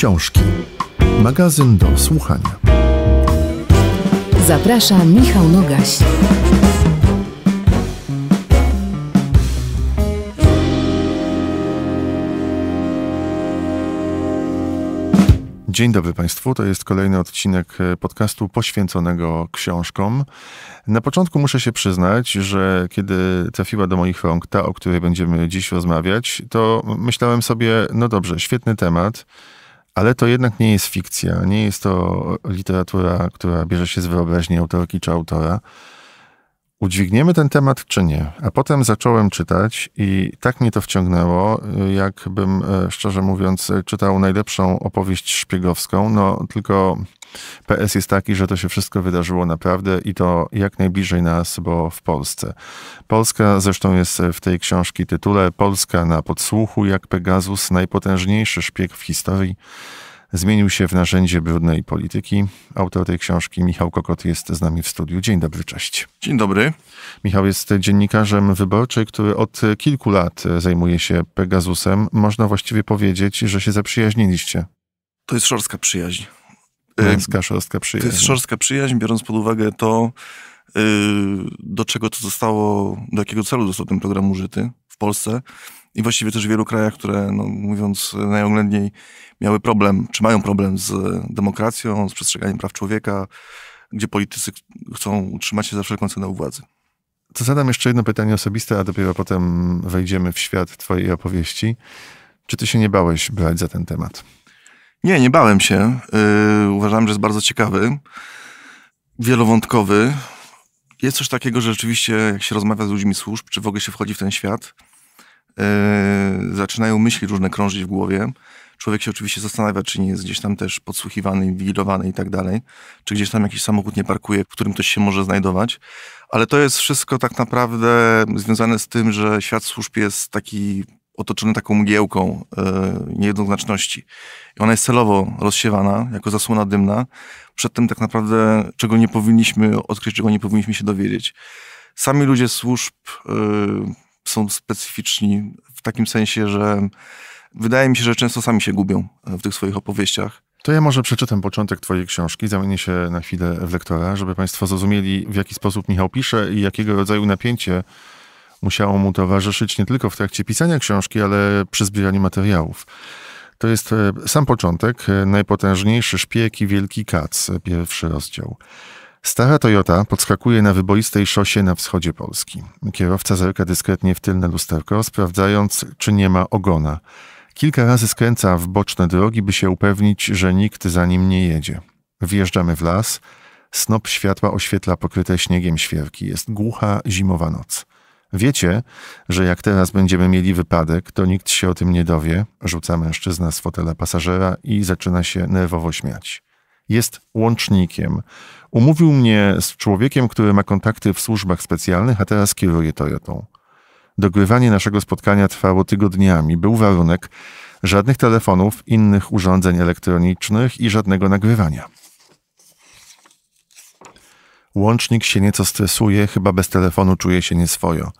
Książki. Magazyn do słuchania. Zaprasza Michał Nogaś. Dzień dobry Państwu, to jest kolejny odcinek e, podcastu poświęconego książkom. Na początku muszę się przyznać, że kiedy trafiła do moich rąk ta, o której będziemy dziś rozmawiać, to myślałem sobie, no dobrze, świetny temat ale to jednak nie jest fikcja, nie jest to literatura, która bierze się z wyobraźni autorki czy autora. Udźwigniemy ten temat czy nie? A potem zacząłem czytać i tak mnie to wciągnęło, jakbym e, szczerze mówiąc e, czytał najlepszą opowieść szpiegowską, no tylko PS jest taki, że to się wszystko wydarzyło naprawdę i to jak najbliżej nas, bo w Polsce. Polska zresztą jest w tej książki tytule Polska na podsłuchu, jak Pegasus, najpotężniejszy szpieg w historii zmienił się w narzędzie brudnej polityki. Autor tej książki, Michał Kokot, jest z nami w studiu. Dzień dobry, cześć. Dzień dobry. Michał jest dziennikarzem wyborczy, który od kilku lat zajmuje się Pegasusem. Można właściwie powiedzieć, że się zaprzyjaźniliście. To jest szorstka przyjaźń. Męska, y, szorstka przyjaźń. To jest szorstka przyjaźń, biorąc pod uwagę to, y, do czego to zostało, do jakiego celu został ten program użyty w Polsce i właściwie też w wielu krajach, które, no, mówiąc najoględniej, miały problem, czy mają problem z demokracją, z przestrzeganiem praw człowieka, gdzie politycy chcą utrzymać się za wszelką cenę u władzy. To zadam jeszcze jedno pytanie osobiste, a dopiero potem wejdziemy w świat Twojej opowieści. Czy ty się nie bałeś brać za ten temat? Nie, nie bałem się. Yy, uważałem, że jest bardzo ciekawy, wielowątkowy. Jest coś takiego, że rzeczywiście, jak się rozmawia z ludźmi służb, czy w ogóle się wchodzi w ten świat, yy, zaczynają myśli różne krążyć w głowie. Człowiek się oczywiście zastanawia, czy nie jest gdzieś tam też podsłuchiwany, inwigilowany i tak dalej, czy gdzieś tam jakiś samochód nie parkuje, w którym ktoś się może znajdować. Ale to jest wszystko tak naprawdę związane z tym, że świat służb jest taki otoczony taką mgiełką yy, niejednoznaczności. I ona jest celowo rozsiewana, jako zasłona dymna, przed tym tak naprawdę, czego nie powinniśmy odkryć, czego nie powinniśmy się dowiedzieć. Sami ludzie służb e, są specyficzni w takim sensie, że wydaje mi się, że często sami się gubią e, w tych swoich opowieściach. To ja może przeczytam początek Twojej książki, zamienię się na chwilę w lektora, żeby Państwo zrozumieli, w jaki sposób Michał pisze i jakiego rodzaju napięcie musiało mu towarzyszyć nie tylko w trakcie pisania książki, ale przy zbieraniu materiałów. To jest e, sam początek, e, najpotężniejszy szpieg i wielki kac, e, pierwszy rozdział. Stara Toyota podskakuje na wyboistej szosie na wschodzie Polski. Kierowca zerka dyskretnie w tylne lusterko, sprawdzając, czy nie ma ogona. Kilka razy skręca w boczne drogi, by się upewnić, że nikt za nim nie jedzie. Wjeżdżamy w las. Snop światła oświetla pokryte śniegiem świerki. Jest głucha, zimowa noc. Wiecie, że jak teraz będziemy mieli wypadek, to nikt się o tym nie dowie, rzuca mężczyzna z fotela pasażera i zaczyna się nerwowo śmiać. Jest łącznikiem. Umówił mnie z człowiekiem, który ma kontakty w służbach specjalnych, a teraz kieruje Toyotą. Dogrywanie naszego spotkania trwało tygodniami. Był warunek żadnych telefonów, innych urządzeń elektronicznych i żadnego nagrywania. Łącznik się nieco stresuje, chyba bez telefonu czuje się nieswojo.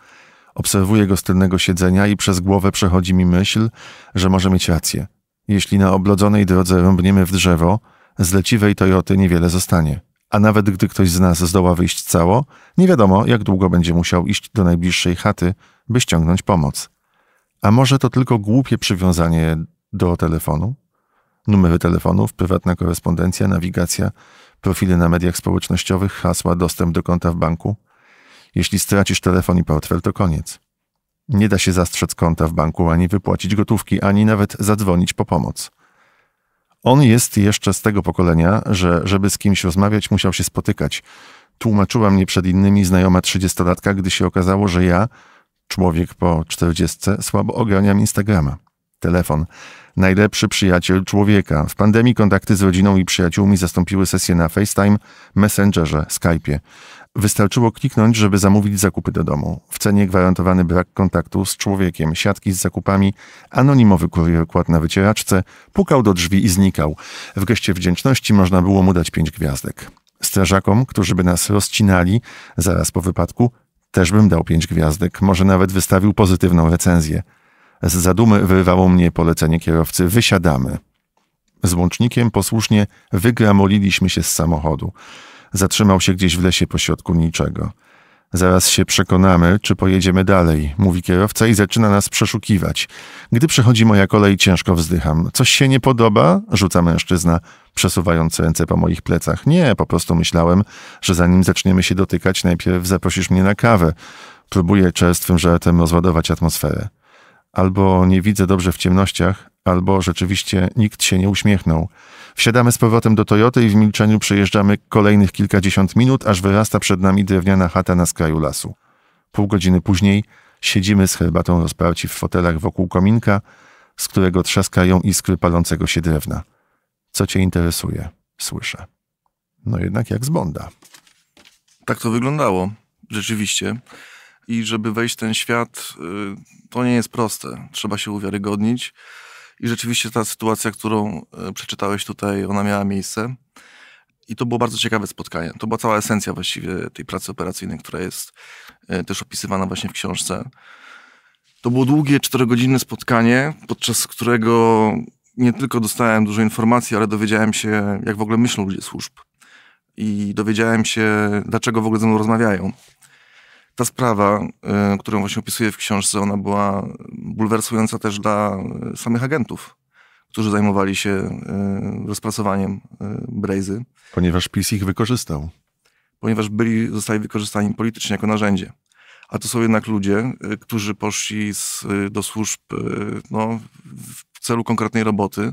Obserwuję go z tylnego siedzenia i przez głowę przechodzi mi myśl, że może mieć rację. Jeśli na oblodzonej drodze rąbniemy w drzewo, z leciwej Toyoty niewiele zostanie. A nawet gdy ktoś z nas zdoła wyjść cało, nie wiadomo, jak długo będzie musiał iść do najbliższej chaty, by ściągnąć pomoc. A może to tylko głupie przywiązanie do telefonu? Numery telefonów, prywatna korespondencja, nawigacja – profile na mediach społecznościowych, hasła, dostęp do konta w banku. Jeśli stracisz telefon i portfel, to koniec. Nie da się zastrzec konta w banku, ani wypłacić gotówki, ani nawet zadzwonić po pomoc. On jest jeszcze z tego pokolenia, że żeby z kimś rozmawiać, musiał się spotykać. Tłumaczyła mnie przed innymi znajoma trzydziestolatka, gdy się okazało, że ja, człowiek po czterdziestce, słabo ogarniam Instagrama. Telefon, najlepszy przyjaciel człowieka. W pandemii kontakty z rodziną i przyjaciółmi zastąpiły sesje na FaceTime, Messengerze, Skype'ie. Wystarczyło kliknąć, żeby zamówić zakupy do domu. W cenie gwarantowany brak kontaktu z człowiekiem, siatki z zakupami, anonimowy kurier kładł na wycieraczce, pukał do drzwi i znikał. W geście wdzięczności można było mu dać pięć gwiazdek. Strażakom, którzy by nas rozcinali zaraz po wypadku, też bym dał pięć gwiazdek, może nawet wystawił pozytywną recenzję. Z zadumy wyrwało mnie polecenie kierowcy: wysiadamy. Z łącznikiem posłusznie wygramoliliśmy się z samochodu. Zatrzymał się gdzieś w lesie pośrodku niczego. Zaraz się przekonamy, czy pojedziemy dalej, mówi kierowca i zaczyna nas przeszukiwać. Gdy przechodzi moja kolej, ciężko wzdycham. Coś się nie podoba? rzuca mężczyzna, przesuwając ręce po moich plecach. Nie, po prostu myślałem, że zanim zaczniemy się dotykać, najpierw zaprosisz mnie na kawę. Próbuję czerstwym żartem rozładować atmosferę albo nie widzę dobrze w ciemnościach, albo rzeczywiście nikt się nie uśmiechnął. Wsiadamy z powrotem do Toyoty i w milczeniu przejeżdżamy kolejnych kilkadziesiąt minut, aż wyrasta przed nami drewniana chata na skraju lasu. Pół godziny później siedzimy z herbatą rozparci w fotelach wokół kominka, z którego trzaskają iskry palącego się drewna. Co cię interesuje? Słyszę. No jednak jak z Bonda. Tak to wyglądało, rzeczywiście i żeby wejść w ten świat, y, to nie jest proste. Trzeba się uwiarygodnić. I rzeczywiście ta sytuacja, którą y, przeczytałeś tutaj, ona miała miejsce. I to było bardzo ciekawe spotkanie. To była cała esencja właściwie tej pracy operacyjnej, która jest y, też opisywana właśnie w książce. To było długie, czterogodzinne spotkanie, podczas którego nie tylko dostałem dużo informacji, ale dowiedziałem się, jak w ogóle myślą ludzie służb. I dowiedziałem się, dlaczego w ogóle ze mną rozmawiają ta sprawa, y, którą właśnie opisuję w książce, ona była bulwersująca też dla y, samych agentów, którzy zajmowali się y, rozpracowaniem Brazy. Ponieważ PiS ich wykorzystał. Ponieważ byli, zostali wykorzystani politycznie jako narzędzie. A to są jednak ludzie, którzy poszli z, do służb no, w celu konkretnej roboty,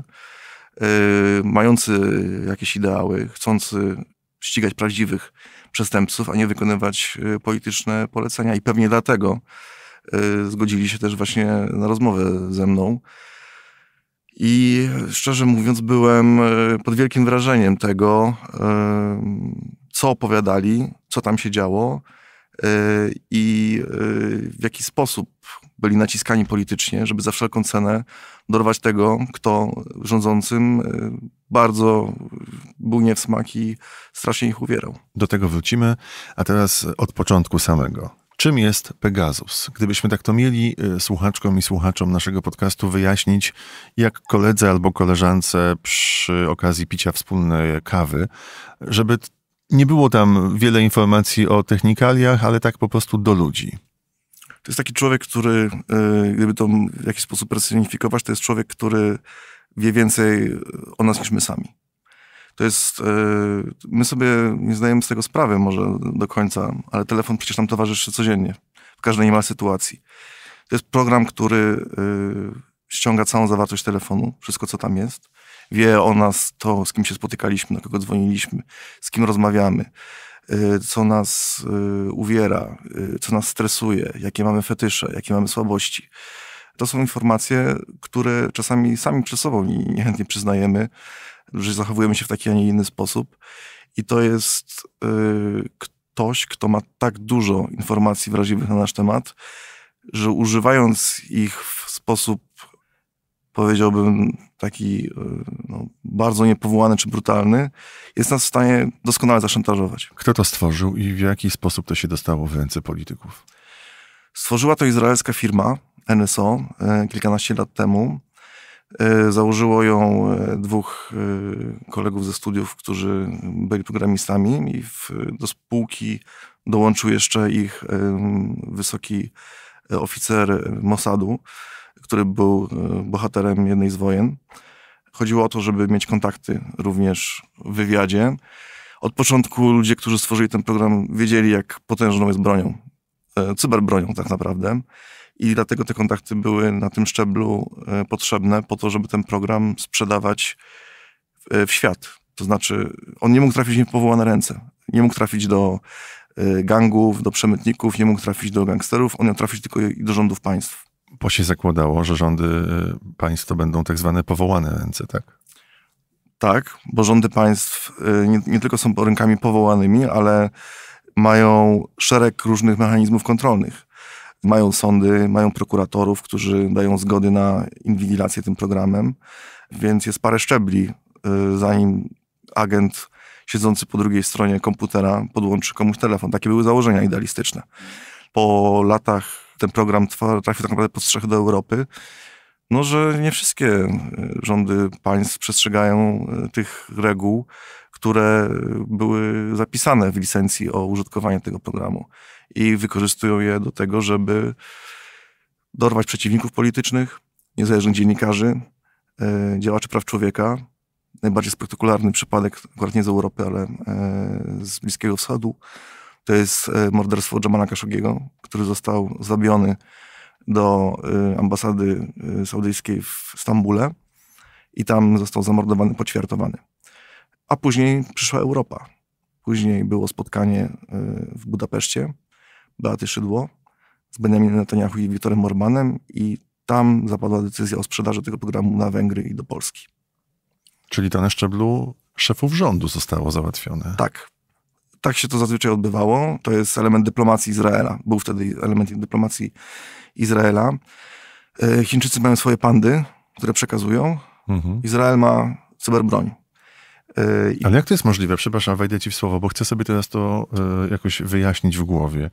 mający jakieś ideały, chcący ścigać prawdziwych przestępców, a nie wykonywać y, polityczne polecenia. I pewnie dlatego y, zgodzili się też właśnie na rozmowę ze mną. I szczerze mówiąc, byłem y, pod wielkim wrażeniem tego, co opowiadali, co tam się działo i w jaki sposób byli naciskani politycznie, żeby za wszelką cenę dorwać tego, kto rządzącym bardzo był nie w smak i strasznie ich uwierał. Do tego wrócimy, a teraz od początku samego. Czym jest Pegasus? Gdybyśmy tak to mieli y, słuchaczkom i słuchaczom naszego podcastu wyjaśnić, jak koledze albo koleżance przy okazji picia wspólnej kawy, żeby nie było tam wiele informacji o technikaliach, ale tak po prostu do ludzi. To jest taki człowiek, który, y, gdyby to w jakiś sposób personifikować, to jest człowiek, który wie więcej o nas niż my sami. To jest, e, my sobie nie zdajemy z tego sprawy może do końca, ale telefon przecież nam towarzyszy codziennie, w każdej niemal sytuacji. To jest program, który e, ściąga całą zawartość telefonu, wszystko co tam jest. Wie o nas to, z kim się spotykaliśmy, na kogo dzwoniliśmy, z kim rozmawiamy, e, co nas uwiera, co nas stresuje, jakie mamy fetysze, jakie mamy słabości to są informacje, które czasami sami przed sobą niechętnie przyznajemy, że zachowujemy się w taki, a nie inny sposób. I to jest y, ktoś, kto ma tak dużo informacji wrażliwych na nasz temat, że używając ich w sposób, powiedziałbym, taki y, no, bardzo niepowołany czy brutalny, jest nas w stanie doskonale zaszantażować. Kto to stworzył i w jaki sposób to się dostało w ręce polityków? Stworzyła to izraelska firma, NSO e, kilkanaście lat temu. E, założyło ją e, dwóch kolegów ze studiów, którzy byli programistami, i w, do spółki dołączył jeszcze ich wysoki oficer Mossadu, który był bohaterem jednej z wojen. Chodziło o to, żeby mieć kontakty również w wywiadzie. Od początku ludzie, którzy stworzyli ten program, wiedzieli, jak potężną jest bronią, cyberbronią tak naprawdę i dlatego te kontakty były na tym szczeblu e, potrzebne po to, żeby ten program sprzedawać e, w świat. To znaczy, on nie mógł trafić w powołane ręce. Nie mógł trafić do e, gangów, do przemytników, nie mógł trafić do gangsterów, on miał trafić tylko do rządów państw. Bo się zakładało, że rządy państw to będą tak zwane powołane ręce, tak? Tak, bo rządy państw nie, nie tylko są rynkami powołanymi, ale mają szereg różnych mechanizmów kontrolnych mają sądy, mają prokuratorów, którzy dają zgody na inwigilację tym programem, więc jest parę szczebli, y, zanim agent siedzący po drugiej stronie komputera podłączy komuś telefon. Takie były założenia idealistyczne. Po latach ten program trafił tak naprawdę pod strzechy do Europy, no, że nie wszystkie y, rządy państw przestrzegają y, tych reguł, które były zapisane w licencji o użytkowanie tego programu i wykorzystują je do tego, żeby dorwać przeciwników politycznych, niezależnych dziennikarzy, e, działaczy praw człowieka. Najbardziej spektakularny przypadek, akurat nie z Europy, ale e, z Bliskiego Wschodu, to jest e, morderstwo Jamala Khashoggiego, który został zabiony do ambasady saudyjskiej w Stambule i tam został zamordowany, poćwiartowany. A później przyszła Europa. Później było spotkanie w Budapeszcie Beaty Szydło z Benjaminem Netanyahu i Wiktorem Orbanem i tam zapadła decyzja o sprzedaży tego programu na Węgry i do Polski. Czyli to na szczeblu szefów rządu zostało załatwione. Tak. Tak się to zazwyczaj odbywało. To jest element dyplomacji Izraela. Był wtedy element dyplomacji Izraela. E, Chińczycy mają swoje pandy, które przekazują. Mhm. Izrael ma cyberbroń. E, Ale jak to jest możliwe? Przepraszam, wejdę ci w słowo, bo chcę sobie teraz to e, jakoś wyjaśnić w głowie.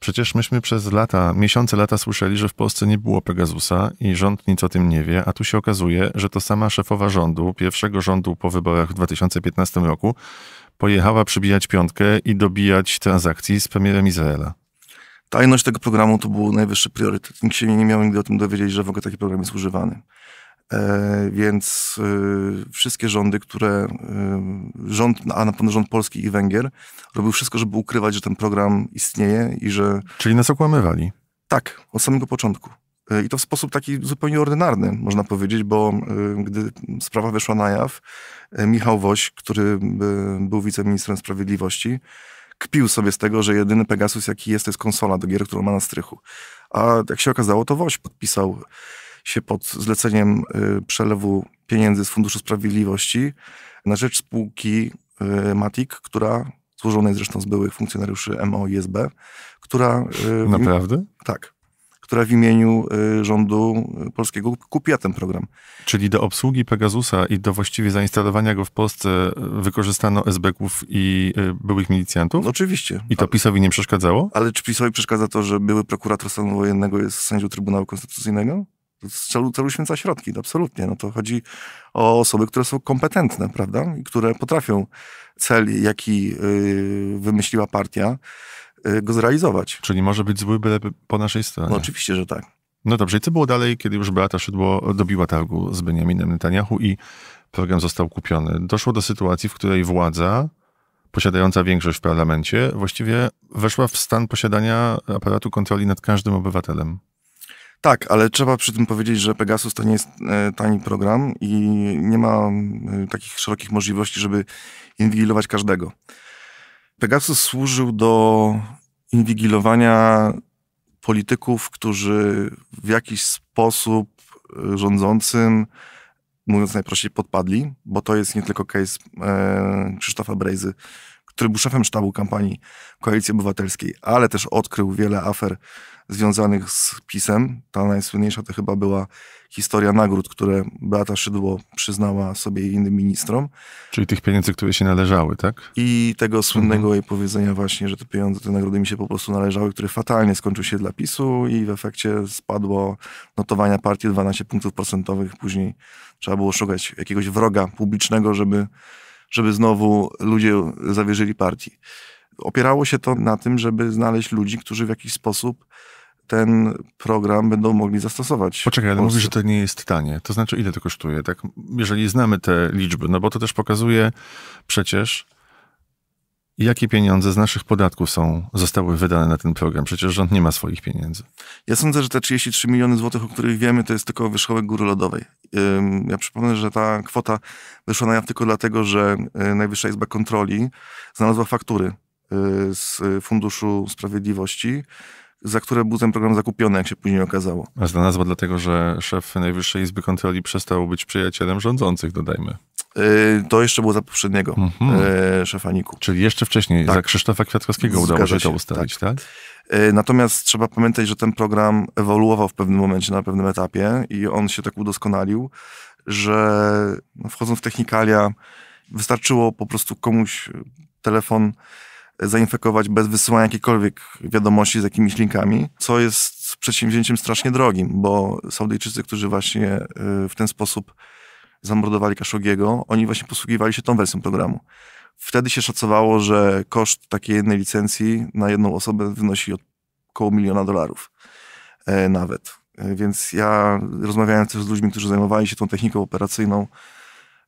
Przecież myśmy przez lata, miesiące lata słyszeli, że w Polsce nie było Pegasusa i rząd nic o tym nie wie, a tu się okazuje, że to sama szefowa rządu, pierwszego rządu po wyborach w 2015 roku, pojechała przybijać piątkę i dobijać transakcji z premierem Izraela. Tajność tego programu to był najwyższy priorytet. Nikt się nie miał nigdy o tym dowiedzieć, że w ogóle taki program jest używany. E, więc y, wszystkie rządy, które y, rząd, a na pewno rząd polski i Węgier, robił wszystko, żeby ukrywać, że ten program istnieje i że. Czyli nas okłamywali? Tak, od samego początku. E, I to w sposób taki zupełnie ordynarny, można powiedzieć, bo y, gdy sprawa wyszła na jaw, e, Michał Woś, który był wiceministrem sprawiedliwości, kpił sobie z tego, że jedyny Pegasus, jaki jest, to jest konsola do gier, którą ma na strychu. A jak się okazało, to Woś podpisał się pod zleceniem y, przelewu pieniędzy z Funduszu Sprawiedliwości na rzecz spółki y, Matic, która złożonej zresztą z byłych funkcjonariuszy MO i SB, która... Y, Naprawdę? Tak. Która w imieniu rządu polskiego kupiła ten program. Czyli do obsługi Pegasusa i do właściwie zainstalowania go w Polsce wykorzystano SB-ków i byłych milicjantów? No, oczywiście. I to PiSowi nie przeszkadzało? Ale czy PiSowi przeszkadza to, że były prokurator stanu wojennego jest sędzią Trybunału Konstytucyjnego? z celu, celu święca środki, no absolutnie. No to chodzi o osoby, które są kompetentne, prawda? I które potrafią cel, jaki yy, wymyśliła partia, yy, go zrealizować. Czyli może być zły byle po naszej stronie. No oczywiście, że tak. No dobrze, i co było dalej, kiedy już Beata Szydło dobiła targu z Benjaminem Netanyahu i program został kupiony? Doszło do sytuacji, w której władza posiadająca większość w parlamencie właściwie weszła w stan posiadania aparatu kontroli nad każdym obywatelem. Tak, ale trzeba przy tym powiedzieć, że Pegasus to nie jest e, tani program i nie ma takich szerokich możliwości, żeby inwigilować każdego. Pegasus służył do inwigilowania polityków, którzy w jakiś sposób e, rządzącym, mówiąc najprościej, podpadli, bo to jest nie tylko case e, Krzysztofa Brejzy, który był szefem sztabu kampanii Koalicji Obywatelskiej, ale też odkrył wiele afer związanych z pisem. Ta najsłynniejsza to chyba była historia nagród, które Beata Szydło przyznała sobie i innym ministrom. Czyli tych pieniędzy, które się należały, tak? I tego słynnego mhm. jej powiedzenia właśnie, że te pieniądze, te nagrody mi się po prostu należały, który fatalnie skończył się dla PiSu i w efekcie spadło notowania partii 12 punktów procentowych. Później trzeba było szukać jakiegoś wroga publicznego, żeby, żeby znowu ludzie zawierzyli partii. Opierało się to na tym, żeby znaleźć ludzi, którzy w jakiś sposób ten program będą mogli zastosować. Poczekaj, ale mówisz, że to nie jest tanie. To znaczy, ile to kosztuje? Tak, jeżeli znamy te liczby, no bo to też pokazuje przecież, jakie pieniądze z naszych podatków są, zostały wydane na ten program. Przecież rząd nie ma swoich pieniędzy. Ja sądzę, że te 33 miliony złotych, o których wiemy, to jest tylko wierzchołek góry lodowej. Ja przypomnę, że ta kwota wyszła na jaw tylko dlatego, że y, Najwyższa Izba Kontroli znalazła faktury y, z Funduszu Sprawiedliwości za które był ten program zakupiony, jak się później okazało. A ta nazwa dlatego, że szef Najwyższej Izby Kontroli przestał być przyjacielem rządzących, dodajmy. Yy, to jeszcze było za poprzedniego mhm. Yy, szefaniku. Czyli jeszcze wcześniej, tak. za Krzysztofa Kwiatkowskiego Zgadza udało się, to ustalić, tak? tak? Yy, natomiast trzeba pamiętać, że ten program ewoluował w pewnym momencie, na pewnym etapie i on się tak udoskonalił, że no, wchodząc w technikalia, wystarczyło po prostu komuś telefon zainfekować bez wysyłania jakichkolwiek wiadomości z jakimiś linkami, co jest przedsięwzięciem strasznie drogim, bo Saudyjczycy, którzy właśnie e, w ten sposób zamordowali Kaszogiego, oni właśnie posługiwali się tą wersją programu. Wtedy się szacowało, że koszt takiej jednej licencji na jedną osobę wynosi około miliona dolarów e, nawet. E, więc ja rozmawiałem też z ludźmi, którzy zajmowali się tą techniką operacyjną,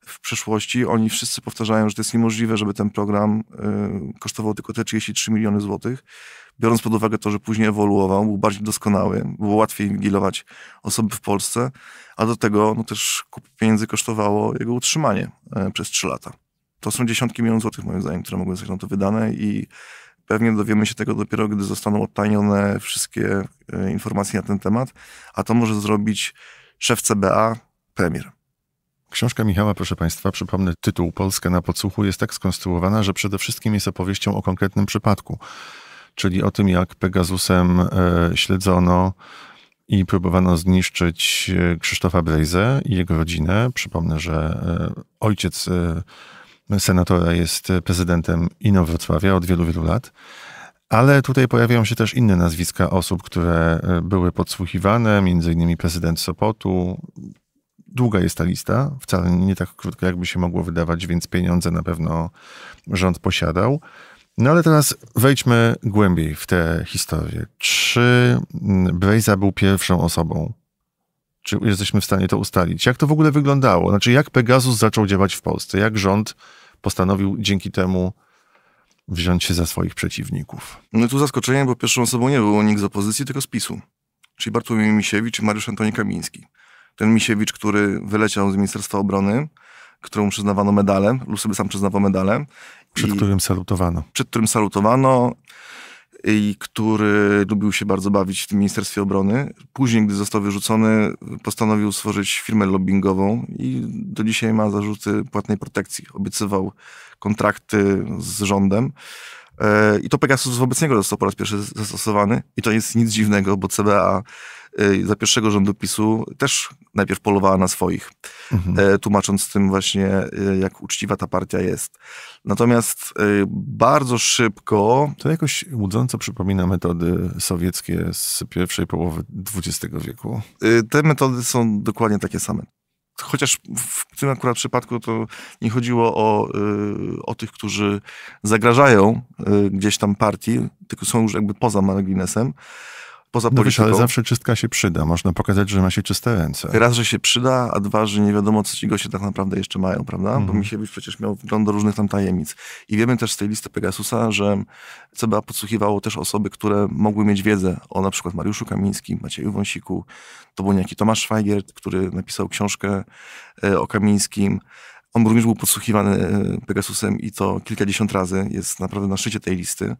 w przeszłości, Oni wszyscy powtarzają, że to jest niemożliwe, żeby ten program y, kosztował tylko te 33 miliony złotych. Biorąc pod uwagę to, że później ewoluował, był bardziej doskonały, było łatwiej inwigilować osoby w Polsce, a do tego no, też kup pieniędzy kosztowało jego utrzymanie e, przez 3 lata. To są dziesiątki milionów złotych, moim zdaniem, które mogły zostać na to wydane i pewnie dowiemy się tego dopiero, gdy zostaną odtajnione wszystkie e, informacje na ten temat, a to może zrobić szef CBA, premier. Książka Michała, proszę Państwa, przypomnę tytuł Polska na podsłuchu, jest tak skonstruowana, że przede wszystkim jest opowieścią o konkretnym przypadku, czyli o tym, jak Pegasusem e, śledzono i próbowano zniszczyć e, Krzysztofa Brejzę i jego rodzinę. Przypomnę, że e, ojciec senatora jest prezydentem Inowrocławia od wielu, wielu lat. Ale tutaj pojawiają się też inne nazwiska osób, które były podsłuchiwane, między innymi prezydent Sopotu, Długa jest ta lista, wcale nie tak krótka, jakby się mogło wydawać, więc pieniądze na pewno rząd posiadał. No ale teraz wejdźmy głębiej w tę historię. Czy Brejza był pierwszą osobą? Czy jesteśmy w stanie to ustalić? Jak to w ogóle wyglądało? Znaczy, jak Pegasus zaczął działać w Polsce? Jak rząd postanowił dzięki temu wziąć się za swoich przeciwników? No tu zaskoczenie, bo pierwszą osobą nie było nikt z opozycji, tylko z PiSu. Czyli Bartłomiej Misiewicz i Mariusz Antoni Kamiński ten Misiewicz, który wyleciał z Ministerstwa Obrony, któremu przyznawano medale, lub sobie sam przyznawał medale. Przed którym salutowano. Przed którym salutowano i który lubił się bardzo bawić w tym Ministerstwie Obrony. Później, gdy został wyrzucony, postanowił stworzyć firmę lobbyingową i do dzisiaj ma zarzuty płatnej protekcji. Obiecywał kontrakty z rządem, E, I to Pegasus wobec niego został po raz pierwszy zastosowany. I to jest nic dziwnego, bo CBA e, za pierwszego rządu PiSu też najpierw polowała na swoich, mhm. E, tłumacząc tym właśnie, jak uczciwa ta partia jest. Natomiast bardzo szybko... To jakoś łudząco przypomina metody sowieckie z pierwszej połowy XX wieku. Te metody są dokładnie takie same chociaż w tym akurat przypadku to nie chodziło o, y, o tych, którzy zagrażają y, gdzieś tam partii, tylko są już jakby poza marginesem poza no polityką. Wiesz, ale zawsze czystka się przyda. Można pokazać, że ma się czyste ręce. Raz, że się przyda, a dwa, że nie wiadomo, co ci goście tak naprawdę jeszcze mają, prawda? Mhm. Bo być przecież miał wgląd do różnych tam tajemnic. I wiemy też z tej listy Pegasusa, że CBA podsłuchiwało też osoby, które mogły mieć wiedzę o na przykład Mariuszu Kamińskim, Macieju Wąsiku. To był niejaki Tomasz Szwagier, który napisał książkę e, o Kamińskim. On również był podsłuchiwany e, Pegasusem i to kilkadziesiąt razy, jest naprawdę na szczycie tej listy.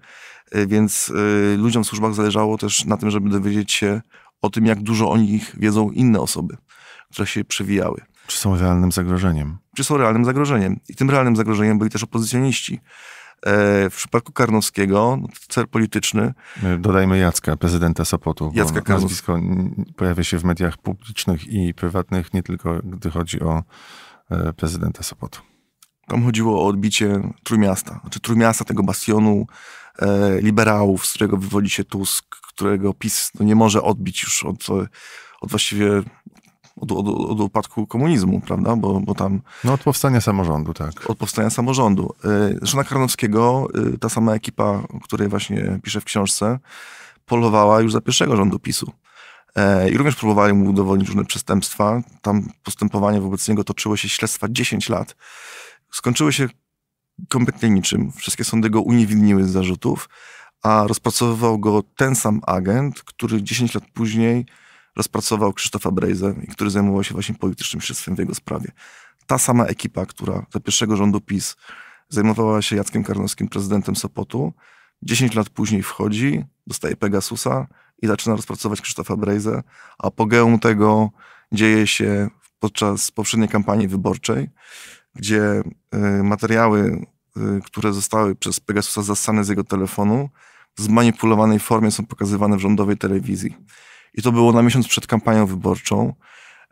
E, więc e, ludziom w służbach zależało też na tym, żeby dowiedzieć się o tym, jak dużo o nich wiedzą inne osoby, które się przewijały. Czy są realnym zagrożeniem? Czy są realnym zagrożeniem? I tym realnym zagrożeniem byli też opozycjoniści. W przypadku Karnowskiego, no, cel polityczny. Dodajmy Jacka, prezydenta Sopotu. Jacka Karnowskiego. Nazwisko pojawia się w mediach publicznych i prywatnych, nie tylko gdy chodzi o E, prezydenta Sopotu. Tam chodziło o odbicie Trójmiasta, znaczy Trójmiasta, tego bastionu e, liberałów, z którego wywodzi się Tusk, którego PiS no, nie może odbić już od, e, od właściwie od, od, od, upadku komunizmu, prawda? Bo, bo tam... No od powstania samorządu, tak. Od powstania samorządu. Żona e, Karnowskiego, ta sama ekipa, o której właśnie piszę w książce, polowała już za pierwszego rządu PiSu. E, i również próbowali mu udowodnić różne przestępstwa. Tam postępowanie wobec niego toczyło się śledztwa 10 lat. Skończyły się kompletnie niczym. Wszystkie sądy go uniewinniły z zarzutów, a rozpracowywał go ten sam agent, który 10 lat później rozpracował Krzysztofa Brejzę i który zajmował się właśnie politycznym śledztwem w jego sprawie. Ta sama ekipa, która za pierwszego rządu PiS zajmowała się Jackiem Karnowskim, prezydentem Sopotu, 10 lat później wchodzi, dostaje Pegasusa, i zaczyna rozpracować Krzysztofa Brejza. Apogeum tego dzieje się podczas poprzedniej kampanii wyborczej, gdzie y, materiały, y, które zostały przez Pegasusa zassane z jego telefonu, w zmanipulowanej formie są pokazywane w rządowej telewizji. I to było na miesiąc przed kampanią wyborczą,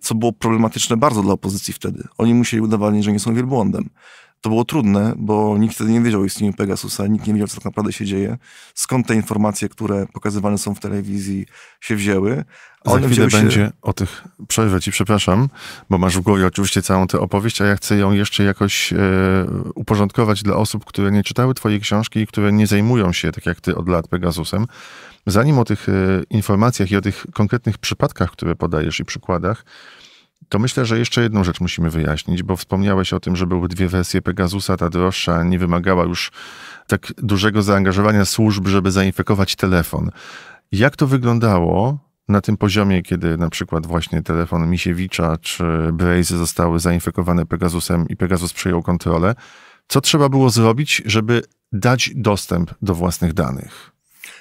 co było problematyczne bardzo dla opozycji wtedy. Oni musieli udawać, że nie są wielbłądem. To było trudne, bo nikt wtedy nie wiedział o istnieniu Pegasusa, nikt nie wiedział, co tak naprawdę się dzieje, skąd te informacje, które pokazywane są w telewizji, się wzięły. A Za chwilę się... będzie o tych, przerwę ci, przepraszam, bo masz w głowie oczywiście całą tę opowieść, a ja chcę ją jeszcze jakoś e, uporządkować dla osób, które nie czytały twojej książki i które nie zajmują się, tak jak ty, od lat Pegasusem. Zanim o tych e, informacjach i o tych konkretnych przypadkach, które podajesz i przykładach, to myślę, że jeszcze jedną rzecz musimy wyjaśnić, bo wspomniałeś o tym, że były dwie wersje Pegasusa. Ta droższa nie wymagała już tak dużego zaangażowania służb, żeby zainfekować telefon. Jak to wyglądało na tym poziomie, kiedy na przykład właśnie telefon Misiewicza czy Brazy zostały zainfekowane Pegasusem i Pegasus przejął kontrolę? Co trzeba było zrobić, żeby dać dostęp do własnych danych?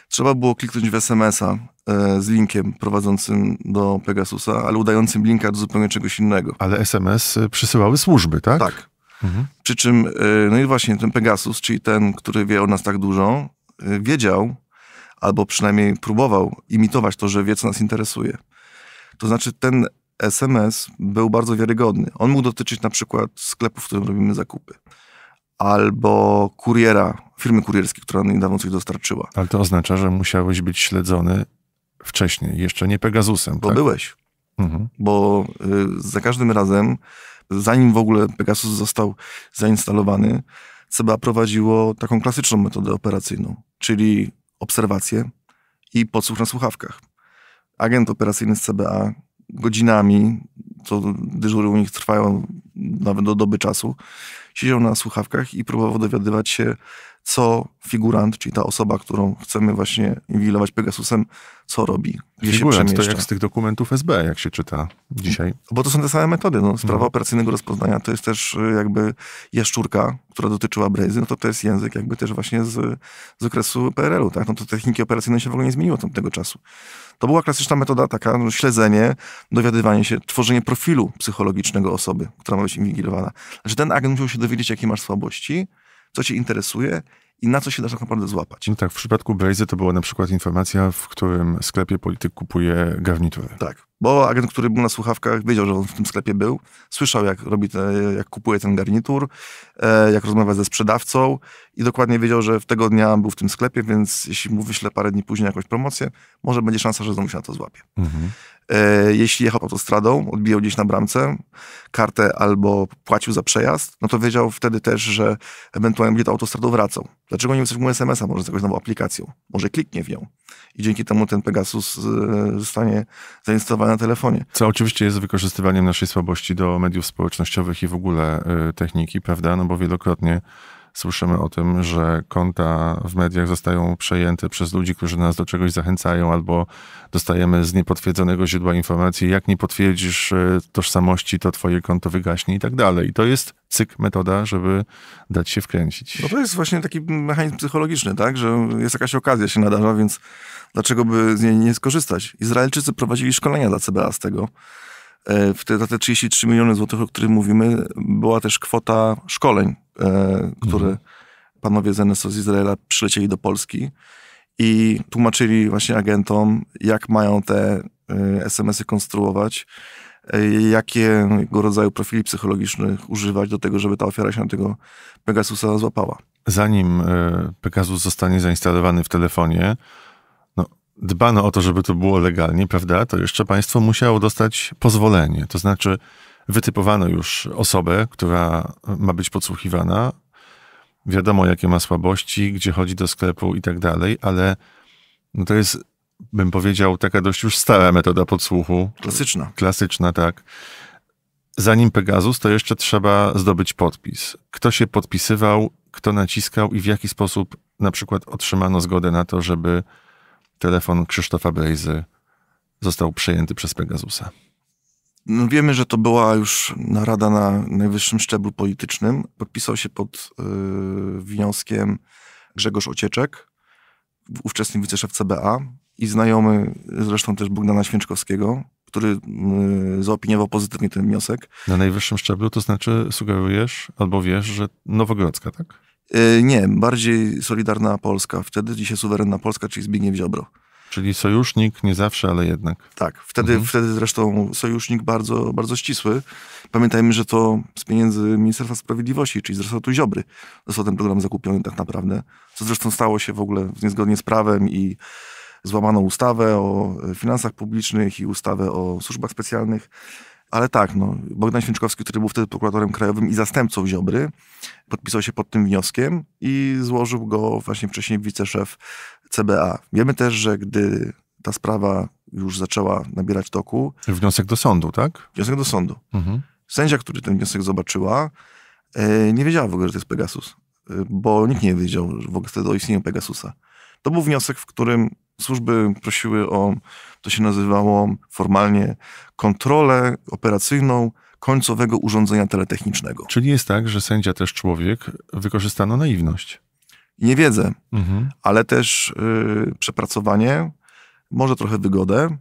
Trzeba było kliknąć w SMS-a e, z linkiem prowadzącym do Pegasusa, ale udającym linka do zupełnie czegoś innego. Ale SMS e, przysyłały służby, tak? Tak. Mhm. Przy czym, e, no i właśnie ten Pegasus, czyli ten, który wie o nas tak dużo, wiedział, albo przynajmniej próbował imitować to, że wie, co nas interesuje. To znaczy, ten SMS był bardzo wiarygodny. On mógł dotyczyć na przykład sklepu, w którym robimy zakupy albo kuriera, firmy kurierskiej, która niedawno coś dostarczyła. Ale to oznacza, że musiałeś być śledzony wcześniej, jeszcze nie Pegasusem. Bo tak? byłeś. Mhm. Bo y, za każdym razem, zanim w ogóle Pegasus został zainstalowany, CBA prowadziło taką klasyczną metodę operacyjną, czyli obserwację i podsłuch na słuchawkach. Agent operacyjny z CBA godzinami, co dyżury u nich trwają nawet do doby czasu, siedział na słuchawkach i próbował dowiadywać się co figurant, czyli ta osoba, którą chcemy właśnie inwigilować Pegasusem, co robi, gdzie figurant, się to jak z tych dokumentów SB, jak się czyta dzisiaj. Bo to są te same metody. No, sprawa no. operacyjnego rozpoznania to jest też y, jakby jaszczurka, która dotyczyła Brazy, no to to jest język jakby też właśnie z, z okresu PRL-u, tak? No to techniki operacyjne się w ogóle nie zmieniły od tego czasu. To była klasyczna metoda taka, no, śledzenie, dowiadywanie się, tworzenie profilu psychologicznego osoby, która ma być inwigilowana. Znaczy ten agent musiał się dowiedzieć, jakie masz słabości, co cię interesuje i na co się da tak naprawdę złapać. No tak, w przypadku Brejzy to była na przykład informacja, w którym sklepie polityk kupuje garnitury. Tak, bo agent, który był na słuchawkach, wiedział, że on w tym sklepie był, słyszał, jak, robi te, jak kupuje ten garnitur, e, jak rozmawia ze sprzedawcą i dokładnie wiedział, że w tego dnia był w tym sklepie, więc jeśli mu wyślę parę dni później jakąś promocję, może będzie szansa, że znowu się na to złapie. Mhm. E, jeśli jechał autostradą, odbijał gdzieś na bramce kartę albo płacił za przejazd, no to wiedział wtedy też, że ewentualnie będzie tą autostradą wracał. Dlaczego nie wysyłał mu SMS-a? Może z jakąś nową aplikacją. Może kliknie w nią. I dzięki temu ten Pegasus e, zostanie zainstalowany na telefonie. Co oczywiście jest wykorzystywaniem naszej słabości do mediów społecznościowych i w ogóle e, techniki, prawda? No bo wielokrotnie Słyszymy o tym, że konta w mediach zostają przejęte przez ludzi, którzy nas do czegoś zachęcają, albo dostajemy z niepotwierdzonego źródła informacji, jak nie potwierdzisz e, tożsamości, to twoje konto wygaśnie i tak dalej. I to jest cyk metoda, żeby dać się wkręcić. No to jest właśnie taki mechanizm psychologiczny, tak? Że jest jakaś okazja się nadarza, więc dlaczego by z niej nie skorzystać? Izraelczycy prowadzili szkolenia dla CBA z tego. E, w te, te 33 miliony złotych, o których mówimy, była też kwota szkoleń, e, które mhm. panowie z NSO z Izraela przylecieli do Polski i tłumaczyli właśnie agentom, jak mają te e, SMS-y konstruować, jakiego rodzaju profili psychologicznych używać do tego, żeby ta ofiara się na tego Pegasusa złapała. Zanim Pegasus zostanie zainstalowany w telefonie, dbano o to, żeby to było legalnie, prawda, to jeszcze państwo musiało dostać pozwolenie. To znaczy, wytypowano już osobę, która ma być podsłuchiwana. Wiadomo, jakie ma słabości, gdzie chodzi do sklepu i tak dalej, ale no to jest, bym powiedział, taka dość już stara metoda podsłuchu. Klasyczna. Klasyczna, tak. Zanim Pegasus, to jeszcze trzeba zdobyć podpis. Kto się podpisywał, kto naciskał i w jaki sposób na przykład otrzymano zgodę na to, żeby telefon Krzysztofa Brejzy został przejęty przez Pegasusa. No wiemy, że to była już narada na najwyższym szczeblu politycznym. Podpisał się pod yy, wnioskiem Grzegorz Ocieczek, ówczesny wiceszef CBA i znajomy zresztą też Bogdana Święczkowskiego, który yy, zaopiniował pozytywnie ten wniosek. Na najwyższym szczeblu to znaczy sugerujesz albo wiesz, że Nowogrodzka, tak? E, nie, bardziej Solidarna Polska. Wtedy dzisiaj suwerenna Polska, czyli Zbigniew Ziobro. Czyli sojusznik nie zawsze, ale jednak. Tak, wtedy, mhm. wtedy zresztą sojusznik bardzo, bardzo ścisły. Pamiętajmy, że to z pieniędzy Ministerstwa Sprawiedliwości, czyli z resortu Ziobry, został ten program zakupiony tak naprawdę, co zresztą stało się w ogóle niezgodnie z prawem i złamano ustawę o finansach publicznych i ustawę o służbach specjalnych. Ale tak, no, Bogdan Święczkowski, który był wtedy prokuratorem krajowym i zastępcą Ziobry, podpisał się pod tym wnioskiem i złożył go właśnie wcześniej wiceszef CBA. Wiemy też, że gdy ta sprawa już zaczęła nabierać toku... Wniosek do sądu, tak? Wniosek do sądu. Mhm. Sędzia, który ten wniosek zobaczyła, e, nie wiedziała w ogóle, że to jest Pegasus, e, bo nikt nie wiedział w ogóle wtedy o istnieniu Pegasusa. To był wniosek, w którym Służby prosiły o, to się nazywało formalnie, kontrolę operacyjną końcowego urządzenia teletechnicznego. Czyli jest tak, że sędzia też człowiek wykorzystano naiwność. Nie wiedzę, mhm. ale też y, przepracowanie, może trochę wygodę.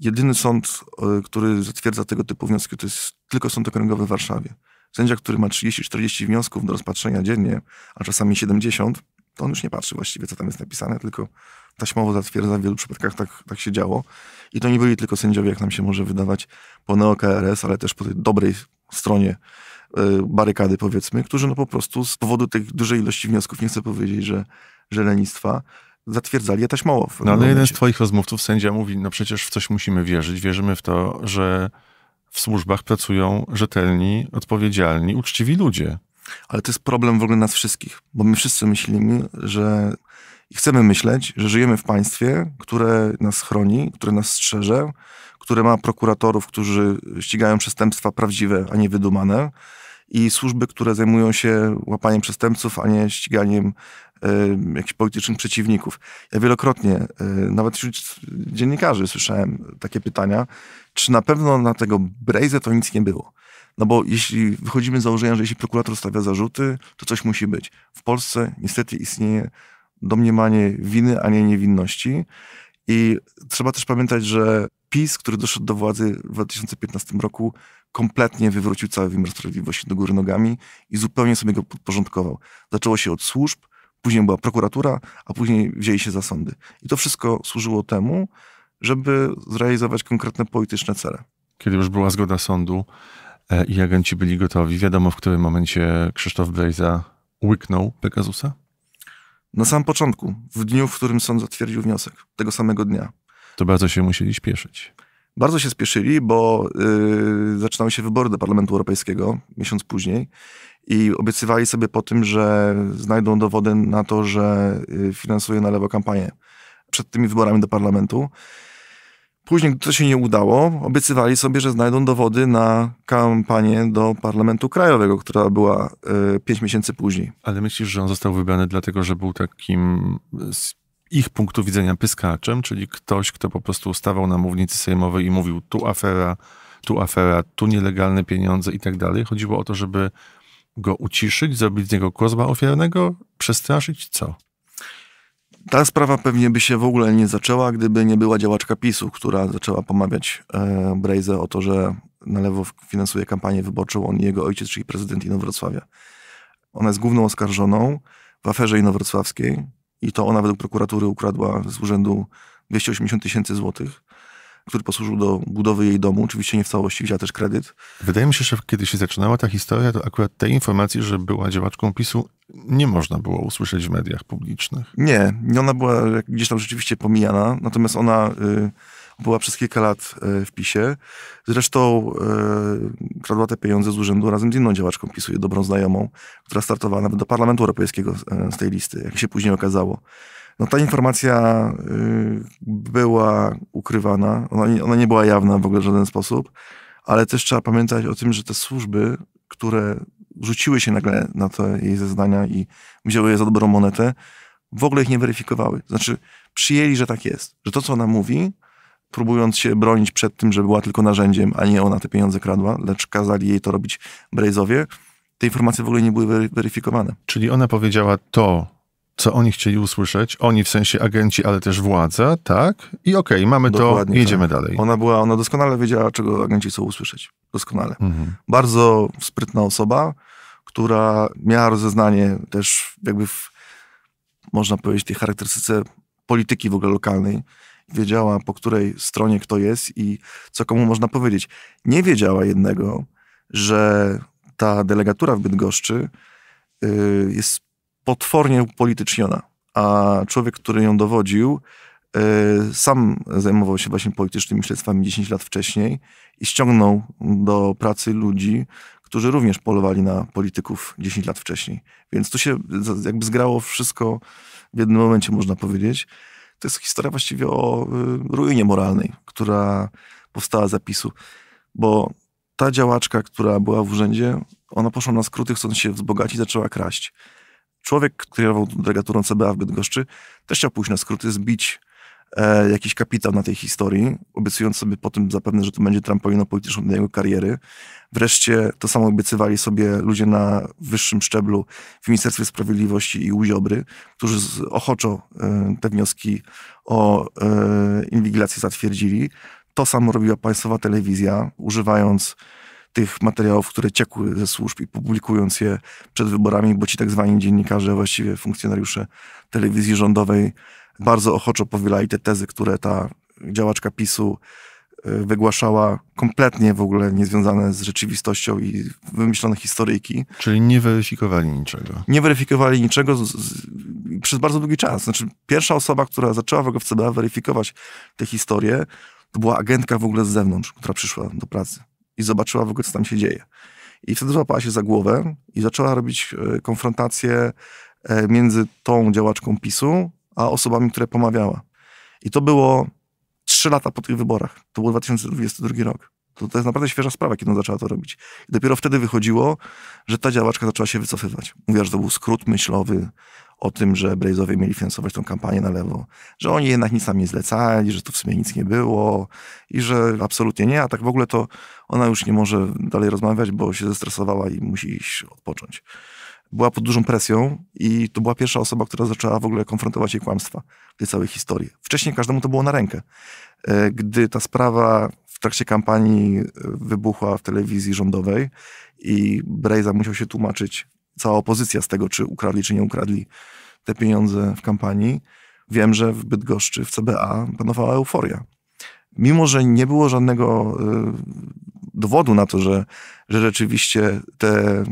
Jedyny sąd, y, który zatwierdza tego typu wnioski, to jest tylko Sąd Okręgowy w Warszawie. Sędzia, który ma 30-40 wniosków do rozpatrzenia dziennie, a czasami 70, to on już nie patrzy właściwie, co tam jest napisane, tylko taśmowo zatwierdza, w wielu przypadkach tak, tak się działo. I to nie byli tylko sędziowie, jak nam się może wydawać, po neo-KRS, ale też po tej dobrej stronie e, barykady, powiedzmy, którzy no po prostu z powodu tej dużej ilości wniosków, nie chcę powiedzieć, że, że lenistwa, zatwierdzali je taśmowo. No ale jeden z twoich rozmówców, sędzia, mówi, no przecież w coś musimy wierzyć, wierzymy w to, że w służbach pracują rzetelni, odpowiedzialni, uczciwi ludzie. Ale to jest problem w ogóle nas wszystkich, bo my wszyscy myślimy, że i chcemy myśleć, że żyjemy w państwie, które nas chroni, które nas strzeże, które ma prokuratorów, którzy ścigają przestępstwa prawdziwe, a nie wydumane, i służby, które zajmują się łapaniem przestępców, a nie ściganiem y, jakichś politycznych przeciwników. Ja wielokrotnie, y, nawet wśród dziennikarzy, słyszałem takie pytania, czy na pewno na tego Brejze to nic nie było. No bo jeśli wychodzimy z założenia, że jeśli prokurator stawia zarzuty, to coś musi być. W Polsce niestety istnieje domniemanie winy, a nie niewinności. I trzeba też pamiętać, że PiS, który doszedł do władzy w 2015 roku, kompletnie wywrócił cały wymiar sprawiedliwości do góry nogami i zupełnie sobie go podporządkował. Zaczęło się od służb, później była prokuratura, a później wzięli się za sądy. I to wszystko służyło temu, żeby zrealizować konkretne polityczne cele. Kiedy już była zgoda sądu e, i agenci byli gotowi, wiadomo w którym momencie Krzysztof Brejza łyknął Pegasusa? Na samym początku, w dniu, w którym sąd zatwierdził wniosek, tego samego dnia. To bardzo się musieli spieszyć. Bardzo się spieszyli, bo yy, zaczynały się wybory do Parlamentu Europejskiego miesiąc później i obiecywali sobie po tym, że znajdą dowody na to, że y, finansuje na lewo kampanię przed tymi wyborami do parlamentu. Później, to się nie udało, obiecywali sobie, że znajdą dowody na kampanię do Parlamentu Krajowego, która była y, pięć miesięcy później. Ale myślisz, że on został wybrany dlatego, że był takim e, z ich punktu widzenia pyskaczem, czyli ktoś, kto po prostu stawał na mównicy sejmowej i mówił tu afera, tu afera, tu nielegalne pieniądze i tak dalej. Chodziło o to, żeby go uciszyć, zrobić z niego kozła ofiarnego, przestraszyć, co? Ta sprawa pewnie by się w ogóle nie zaczęła, gdyby nie była działaczka PiSu, która zaczęła pomawiać e, Brejze o to, że na lewo finansuje kampanię wyborczą on i jego ojciec, czyli prezydent Inowrocławia. Ona jest główną oskarżoną w aferze inowrocławskiej i to ona według prokuratury ukradła z urzędu 280 tysięcy złotych który posłużył do budowy jej domu. Oczywiście nie w całości, wzięła też kredyt. Wydaje mi się, że kiedy się zaczynała ta historia, to akurat tej informacji, że była działaczką PiSu, nie można było usłyszeć w mediach publicznych. Nie, ona była gdzieś tam rzeczywiście pomijana, natomiast ona y, była przez kilka lat y, w PiSie. Zresztą y, kradła te pieniądze z urzędu razem z inną działaczką PiSu, dobrą znajomą, która startowała nawet do Parlamentu Europejskiego z y, tej listy, jak się później okazało. No ta informacja y, była ukrywana, ona nie, ona nie była jawna w ogóle w żaden sposób, ale też trzeba pamiętać o tym, że te służby, które rzuciły się nagle na te jej zeznania i wzięły je za dobrą monetę, w ogóle ich nie weryfikowały. Znaczy, przyjęli, że tak jest, że to, co ona mówi, próbując się bronić przed tym, że była tylko narzędziem, a nie ona te pieniądze kradła, lecz kazali jej to robić Brejzowie, te informacje w ogóle nie były weryfikowane. Czyli ona powiedziała to, co oni chcieli usłyszeć, oni w sensie agenci, ale też władza, tak? I okej, okay, mamy Dokładnie to, tak. jedziemy tak. dalej. Ona była, ona doskonale wiedziała, czego agenci chcą usłyszeć. Doskonale. Mhm. Bardzo sprytna osoba, która miała rozeznanie też jakby w, można powiedzieć, tej charakterystyce polityki w ogóle lokalnej. Wiedziała, po której stronie kto jest i co komu można powiedzieć. Nie wiedziała jednego, że ta delegatura w Bydgoszczy yy, jest potwornie upolityczniona, a człowiek, który ją dowodził, e, sam zajmował się właśnie politycznymi śledztwami 10 lat wcześniej i ściągnął do pracy ludzi, którzy również polowali na polityków 10 lat wcześniej. Więc tu się jakby zgrało wszystko w jednym momencie, można powiedzieć. To jest historia właściwie o y, ruinie moralnej, która powstała z zapisu. Bo ta działaczka, która była w urzędzie, ona poszła na skróty, chcąc się wzbogacić, zaczęła kraść człowiek, który kierował delegaturą CBA w Bydgoszczy, też chciał pójść na skróty, zbić e, jakiś kapitał na tej historii, obiecując sobie po tym zapewne, że to będzie trampoliną polityczną dla jego kariery. Wreszcie to samo obiecywali sobie ludzie na wyższym szczeblu w Ministerstwie Sprawiedliwości i Uziobry, którzy z, ochoczo e, te wnioski o e, inwigilację zatwierdzili. To samo robiła państwowa telewizja, używając tych materiałów, które ciekły ze służb i publikując je przed wyborami, bo ci tak zwani dziennikarze, właściwie funkcjonariusze telewizji rządowej bardzo ochoczo powielali te tezy, które ta działaczka PiSu e, wygłaszała kompletnie w ogóle niezwiązane z rzeczywistością i wymyślone historyjki. Czyli nie weryfikowali niczego. Nie weryfikowali niczego z, z, przez bardzo długi czas. Znaczy, pierwsza osoba, która zaczęła w ogóle w CBA weryfikować te historie, to była agentka w ogóle z zewnątrz, która przyszła do pracy i zobaczyła w ogóle, co tam się dzieje. I wtedy złapała się za głowę i zaczęła robić e, konfrontację e, między tą działaczką PiSu, a osobami, które pomawiała. I to było trzy lata po tych wyborach. To był 2022 rok. To, to jest naprawdę świeża sprawa, kiedy ona zaczęła to robić. I dopiero wtedy wychodziło, że ta działaczka zaczęła się wycofywać. Mówiła, że to był skrót myślowy, o tym, że Brajzowie mieli finansować tą kampanię na lewo, że oni jednak nic nam nie zlecali, że tu w sumie nic nie było i że absolutnie nie, a tak w ogóle to ona już nie może dalej rozmawiać, bo się zestresowała i musi iść odpocząć. Była pod dużą presją i to była pierwsza osoba, która zaczęła w ogóle konfrontować jej kłamstwa w tej całej historii. Wcześniej każdemu to było na rękę. E, gdy ta sprawa w trakcie kampanii wybuchła w telewizji rządowej i Brejza musiał się tłumaczyć cała opozycja z tego, czy ukradli, czy nie ukradli te pieniądze w kampanii. Wiem, że w Bydgoszczy, w CBA panowała euforia. Mimo, że nie było żadnego y, dowodu na to, że, że rzeczywiście te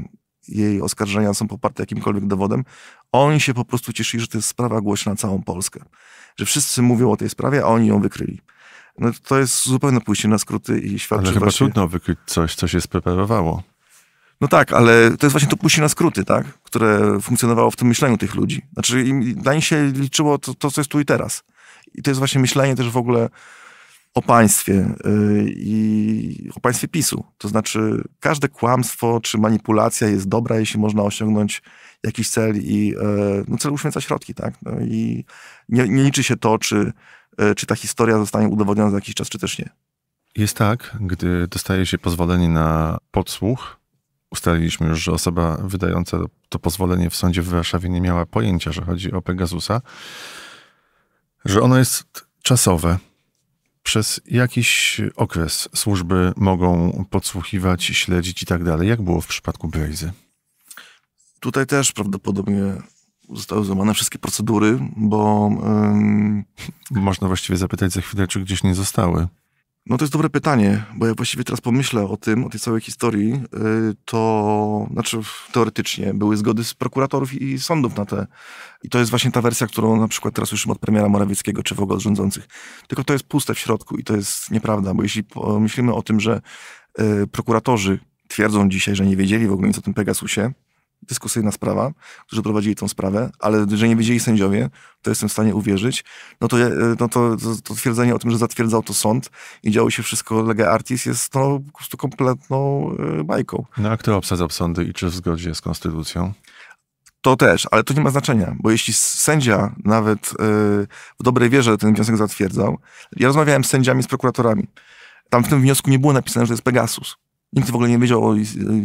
jej oskarżenia są poparte jakimkolwiek dowodem, oni się po prostu cieszyli, że to jest sprawa głośna całą Polskę. Że wszyscy mówią o tej sprawie, a oni ją wykryli. No to jest zupełne pójście na skróty i świadczy Ale chyba właśnie... trudno wykryć coś, co się spreparowało. No tak, ale to jest właśnie to pójście na skróty, tak? które funkcjonowało w tym myśleniu tych ludzi. Znaczy, im, dla nich się liczyło to, to, co jest tu i teraz. I to jest właśnie myślenie też w ogóle o państwie yy, i o państwie PiSu. To znaczy, każde kłamstwo czy manipulacja jest dobra, jeśli można osiągnąć jakiś cel i yy, no, cel uświęca środki, tak? No I nie, nie liczy się to, czy, yy, czy ta historia zostanie udowodniona za jakiś czas, czy też nie. Jest tak, gdy dostaje się pozwolenie na podsłuch, ustaliliśmy już, że osoba wydająca to pozwolenie w sądzie w Warszawie nie miała pojęcia, że chodzi o Pegasusa, że ono jest czasowe. Przez jakiś okres służby mogą podsłuchiwać, śledzić i tak dalej. Jak było w przypadku Blazy? Tutaj też prawdopodobnie zostały złamane wszystkie procedury, bo. Ym... Można właściwie zapytać za chwilę, czy gdzieś nie zostały. No to jest dobre pytanie, bo ja właściwie teraz pomyślę o tym, o tej całej historii, y, to znaczy teoretycznie były zgody z prokuratorów i sądów na te. I to jest właśnie ta wersja, którą na przykład teraz słyszymy od premiera Morawieckiego czy w ogóle od rządzących. Tylko to jest puste w środku i to jest nieprawda, bo jeśli myślimy o tym, że y, prokuratorzy twierdzą dzisiaj, że nie wiedzieli w ogóle nic o tym Pegasusie, dyskusyjna sprawa, którzy prowadzili tą sprawę, ale że nie wiedzieli sędziowie, to jestem w stanie uwierzyć, no to, e, no to, to, to twierdzenie o tym, że zatwierdzał to sąd i działo się wszystko lega artis jest no, po prostu kompletną e, bajką. No a kto obsadzał sądy i czy w zgodzie z konstytucją? To też, ale to nie ma znaczenia, bo jeśli sędzia nawet yy, w dobrej wierze ten wniosek zatwierdzał, ja rozmawiałem z sędziami, z prokuratorami, tam w tym wniosku nie było napisane, że jest Pegasus Nikt w ogóle nie wiedział o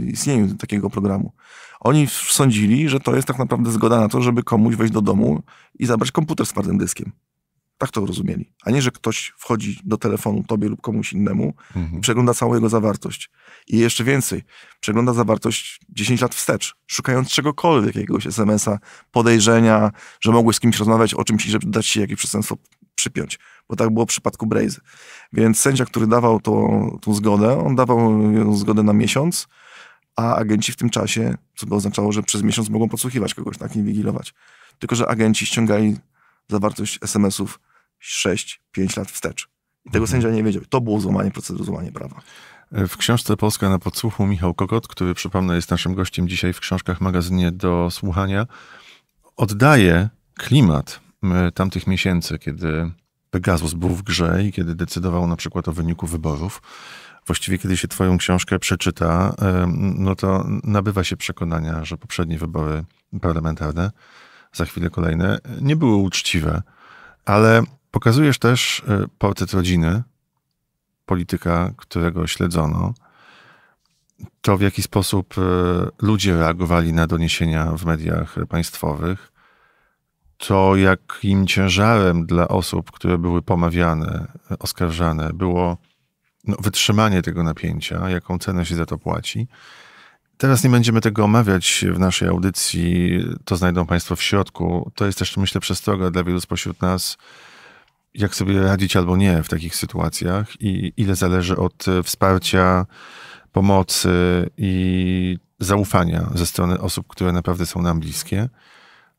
istnieniu takiego programu. Oni sądzili, że to jest tak naprawdę zgoda na to, żeby komuś wejść do domu i zabrać komputer z twardym dyskiem. Tak to rozumieli. A nie, że ktoś wchodzi do telefonu tobie lub komuś innemu mhm. i przegląda całą jego zawartość. I jeszcze więcej, przegląda zawartość 10 lat wstecz, szukając czegokolwiek, jakiegoś SMS-a, podejrzenia, że mogłeś z kimś rozmawiać o czymś i żeby dać ci jakieś przestępstwo przypiąć, bo tak było w przypadku Braze. Więc sędzia, który dawał tą, tą zgodę, on dawał zgodę na miesiąc, a agenci w tym czasie, co by oznaczało, że przez miesiąc mogą podsłuchiwać kogoś, tak, inwigilować. Tylko, że agenci ściągali zawartość SMS-ów 6-5 lat wstecz. I tego mhm. sędzia nie wiedział. To było złamanie procedury, złamanie prawa. E, w książce Polska na podsłuchu Michał Kokot, który przypomnę jest naszym gościem dzisiaj w książkach magazynie do słuchania, oddaje klimat tamtych miesięcy, kiedy Pegasus był w grze i kiedy decydował na przykład o wyniku wyborów, właściwie kiedy się twoją książkę przeczyta, no to nabywa się przekonania, że poprzednie wybory parlamentarne, za chwilę kolejne, nie były uczciwe. Ale pokazujesz też e, portret rodziny, polityka, którego śledzono, to w jaki sposób e, ludzie reagowali na doniesienia w mediach państwowych, to, jakim ciężarem dla osób, które były pomawiane, oskarżane, było no, wytrzymanie tego napięcia, jaką cenę się za to płaci. Teraz nie będziemy tego omawiać w naszej audycji, to znajdą Państwo w środku. To jest też, myślę, przestroga dla wielu spośród nas, jak sobie radzić albo nie w takich sytuacjach i ile zależy od e, wsparcia, pomocy i zaufania ze strony osób, które naprawdę są nam bliskie.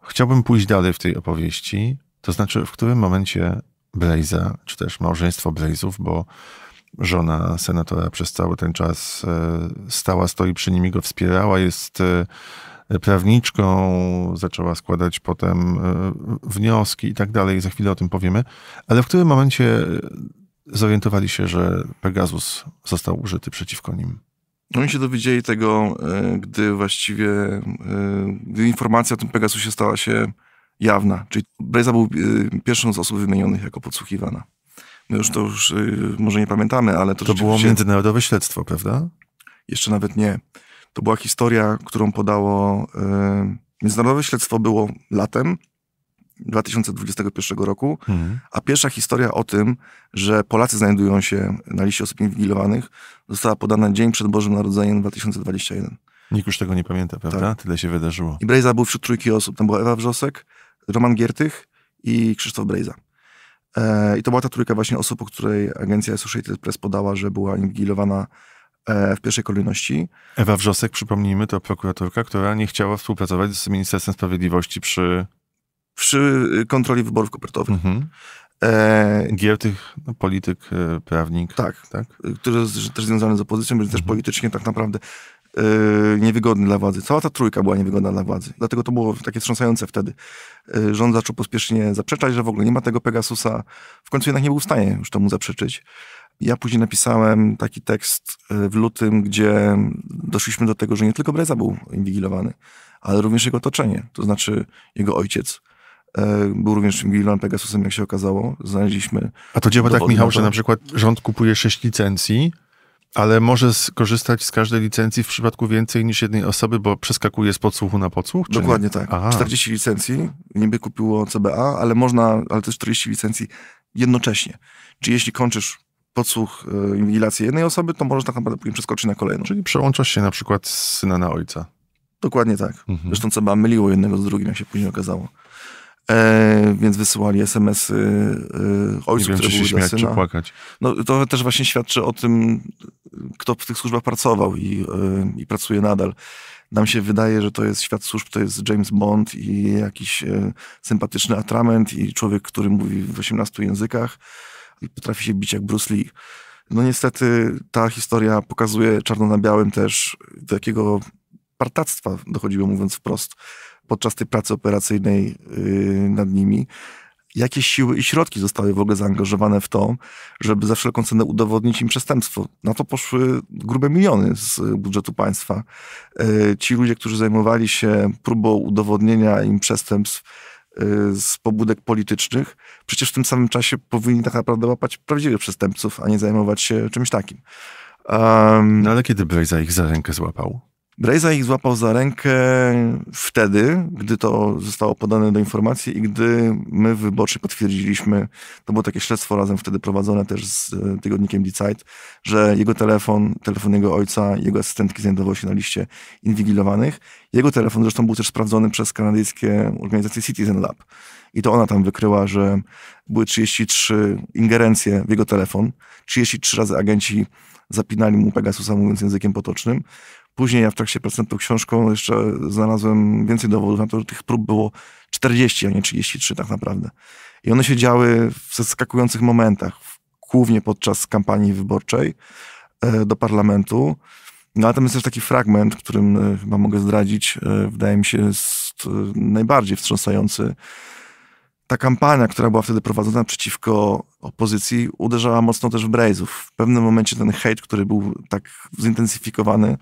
Chciałbym pójść dalej w tej opowieści, to znaczy w którym momencie Blaze'a, czy też małżeństwo Blaze'ów, bo żona senatora przez cały ten czas e, stała, stoi przy nim i go wspierała, jest e, prawniczką, zaczęła składać potem e, wnioski i tak dalej. Za chwilę o tym powiemy. Ale w którym momencie zorientowali się, że Pegasus został użyty przeciwko nim? Oni no się dowiedzieli tego, e, gdy właściwie e, gdy informacja o tym Pegasusie stała się jawna. Czyli Breza był e, pierwszą z osób wymienionych jako podsłuchiwana. My no już to już może nie pamiętamy, ale to To było międzynarodowe śledztwo, prawda? Jeszcze nawet nie. To była historia, którą podało... Międzynarodowe śledztwo było latem 2021 roku, mhm. a pierwsza historia o tym, że Polacy znajdują się na liście osób inwigilowanych, została podana dzień przed Bożym Narodzeniem 2021. Nikt już tego nie pamięta, prawda? Tak. Tyle się wydarzyło. I Brejza był wśród trójki osób. Tam była Ewa Wrzosek, Roman Giertych i Krzysztof Brejza. E, I to była ta trójka właśnie osób, o której agencja Associated Press podała, że była inwigilowana e, w pierwszej kolejności. Ewa Wrzosek, przypomnijmy, to prokuratorka, która nie chciała współpracować z Ministerstwem Sprawiedliwości przy przy y, kontroli wyborów kopertowych. Mhm. E, tych no, polityk, e, prawnik. Tak, tak. Y, który jest też związany z opozycją, były mhm. też politycznie tak naprawdę e, niewygodny dla władzy. Cała ta trójka była niewygodna dla władzy. Dlatego to było takie wstrząsające wtedy. rząd zaczął pospiesznie zaprzeczać, że w ogóle nie ma tego Pegasusa. W końcu jednak nie był w stanie już temu zaprzeczyć. Ja później napisałem taki tekst w lutym, gdzie doszliśmy do tego, że nie tylko Breza był inwigilowany, ale również jego otoczenie, to znaczy jego ojciec, E, był również Gillan Pegasusem, jak się okazało. Znaleźliśmy. A to działa tak, Michał, że na przykład rząd kupuje sześć licencji, ale może skorzystać z każdej licencji w przypadku więcej niż jednej osoby, bo przeskakuje z podsłuchu na podsłuch? Dokładnie tak. Aha. 40 licencji niby kupiło CBA, ale można, ale też 40 licencji jednocześnie. Czyli jeśli kończysz podsłuch, e, inwigilację jednej osoby, to możesz tak naprawdę później przeskoczyć na kolejną. Czyli przełączasz się na przykład z syna na ojca. Dokładnie tak. Mhm. Zresztą CBA myliło jednego z drugim, jak się później okazało. E, więc wysyłali SMS-y e, ojcu, Nie wiem, które się były śmiać, czy płakać. No, to też właśnie świadczy o tym, kto w tych służbach pracował i, e, i pracuje nadal. Nam się wydaje, że to jest świat służb, to jest James Bond i jakiś e, sympatyczny atrament i człowiek, który mówi w 18 językach i potrafi się bić jak Bruce Lee. No niestety ta historia pokazuje czarno na białym też, do jakiego partactwa dochodziło, mówiąc wprost, podczas tej pracy operacyjnej y, nad nimi. Jakie siły i środki zostały w ogóle zaangażowane w to, żeby za wszelką cenę udowodnić im przestępstwo? Na to poszły grube miliony z budżetu państwa. Y, ci ludzie, którzy zajmowali się próbą udowodnienia im przestępstw, y, z pobudek politycznych, przecież w tym samym czasie powinni tak naprawdę łapać prawdziwych przestępców, a nie zajmować się czymś takim. Um, no ale kiedy byś za ich za rękę złapał? Brejza ich złapał za rękę wtedy, gdy to zostało podane do informacji i gdy my wyborczy potwierdziliśmy, to było takie śledztwo razem wtedy prowadzone też z e, tygodnikiem Die że jego telefon, telefon jego ojca, jego asystentki znajdował się na liście inwigilowanych. Jego telefon zresztą był też sprawdzony przez kanadyjskie organizacje Citizen Lab. I to ona tam wykryła, że były 33 ingerencje w jego telefon. 33 razy agenci zapinali mu Pegasusa, mówiąc językiem potocznym. Później ja w trakcie prezentu nad tą książką jeszcze znalazłem więcej dowodów na to, że tych prób było 40, a nie 33 tak naprawdę. I one się działy w zaskakujących momentach, głównie podczas kampanii wyborczej e, do parlamentu. No ale tam jest też taki fragment, którym e, chyba mogę zdradzić, e, wydaje mi się najbardziej wstrząsający. Ta kampania, która była wtedy prowadzona przeciwko opozycji, uderzała mocno też w Brejzów. W pewnym momencie ten hejt, który był tak zintensyfikowany,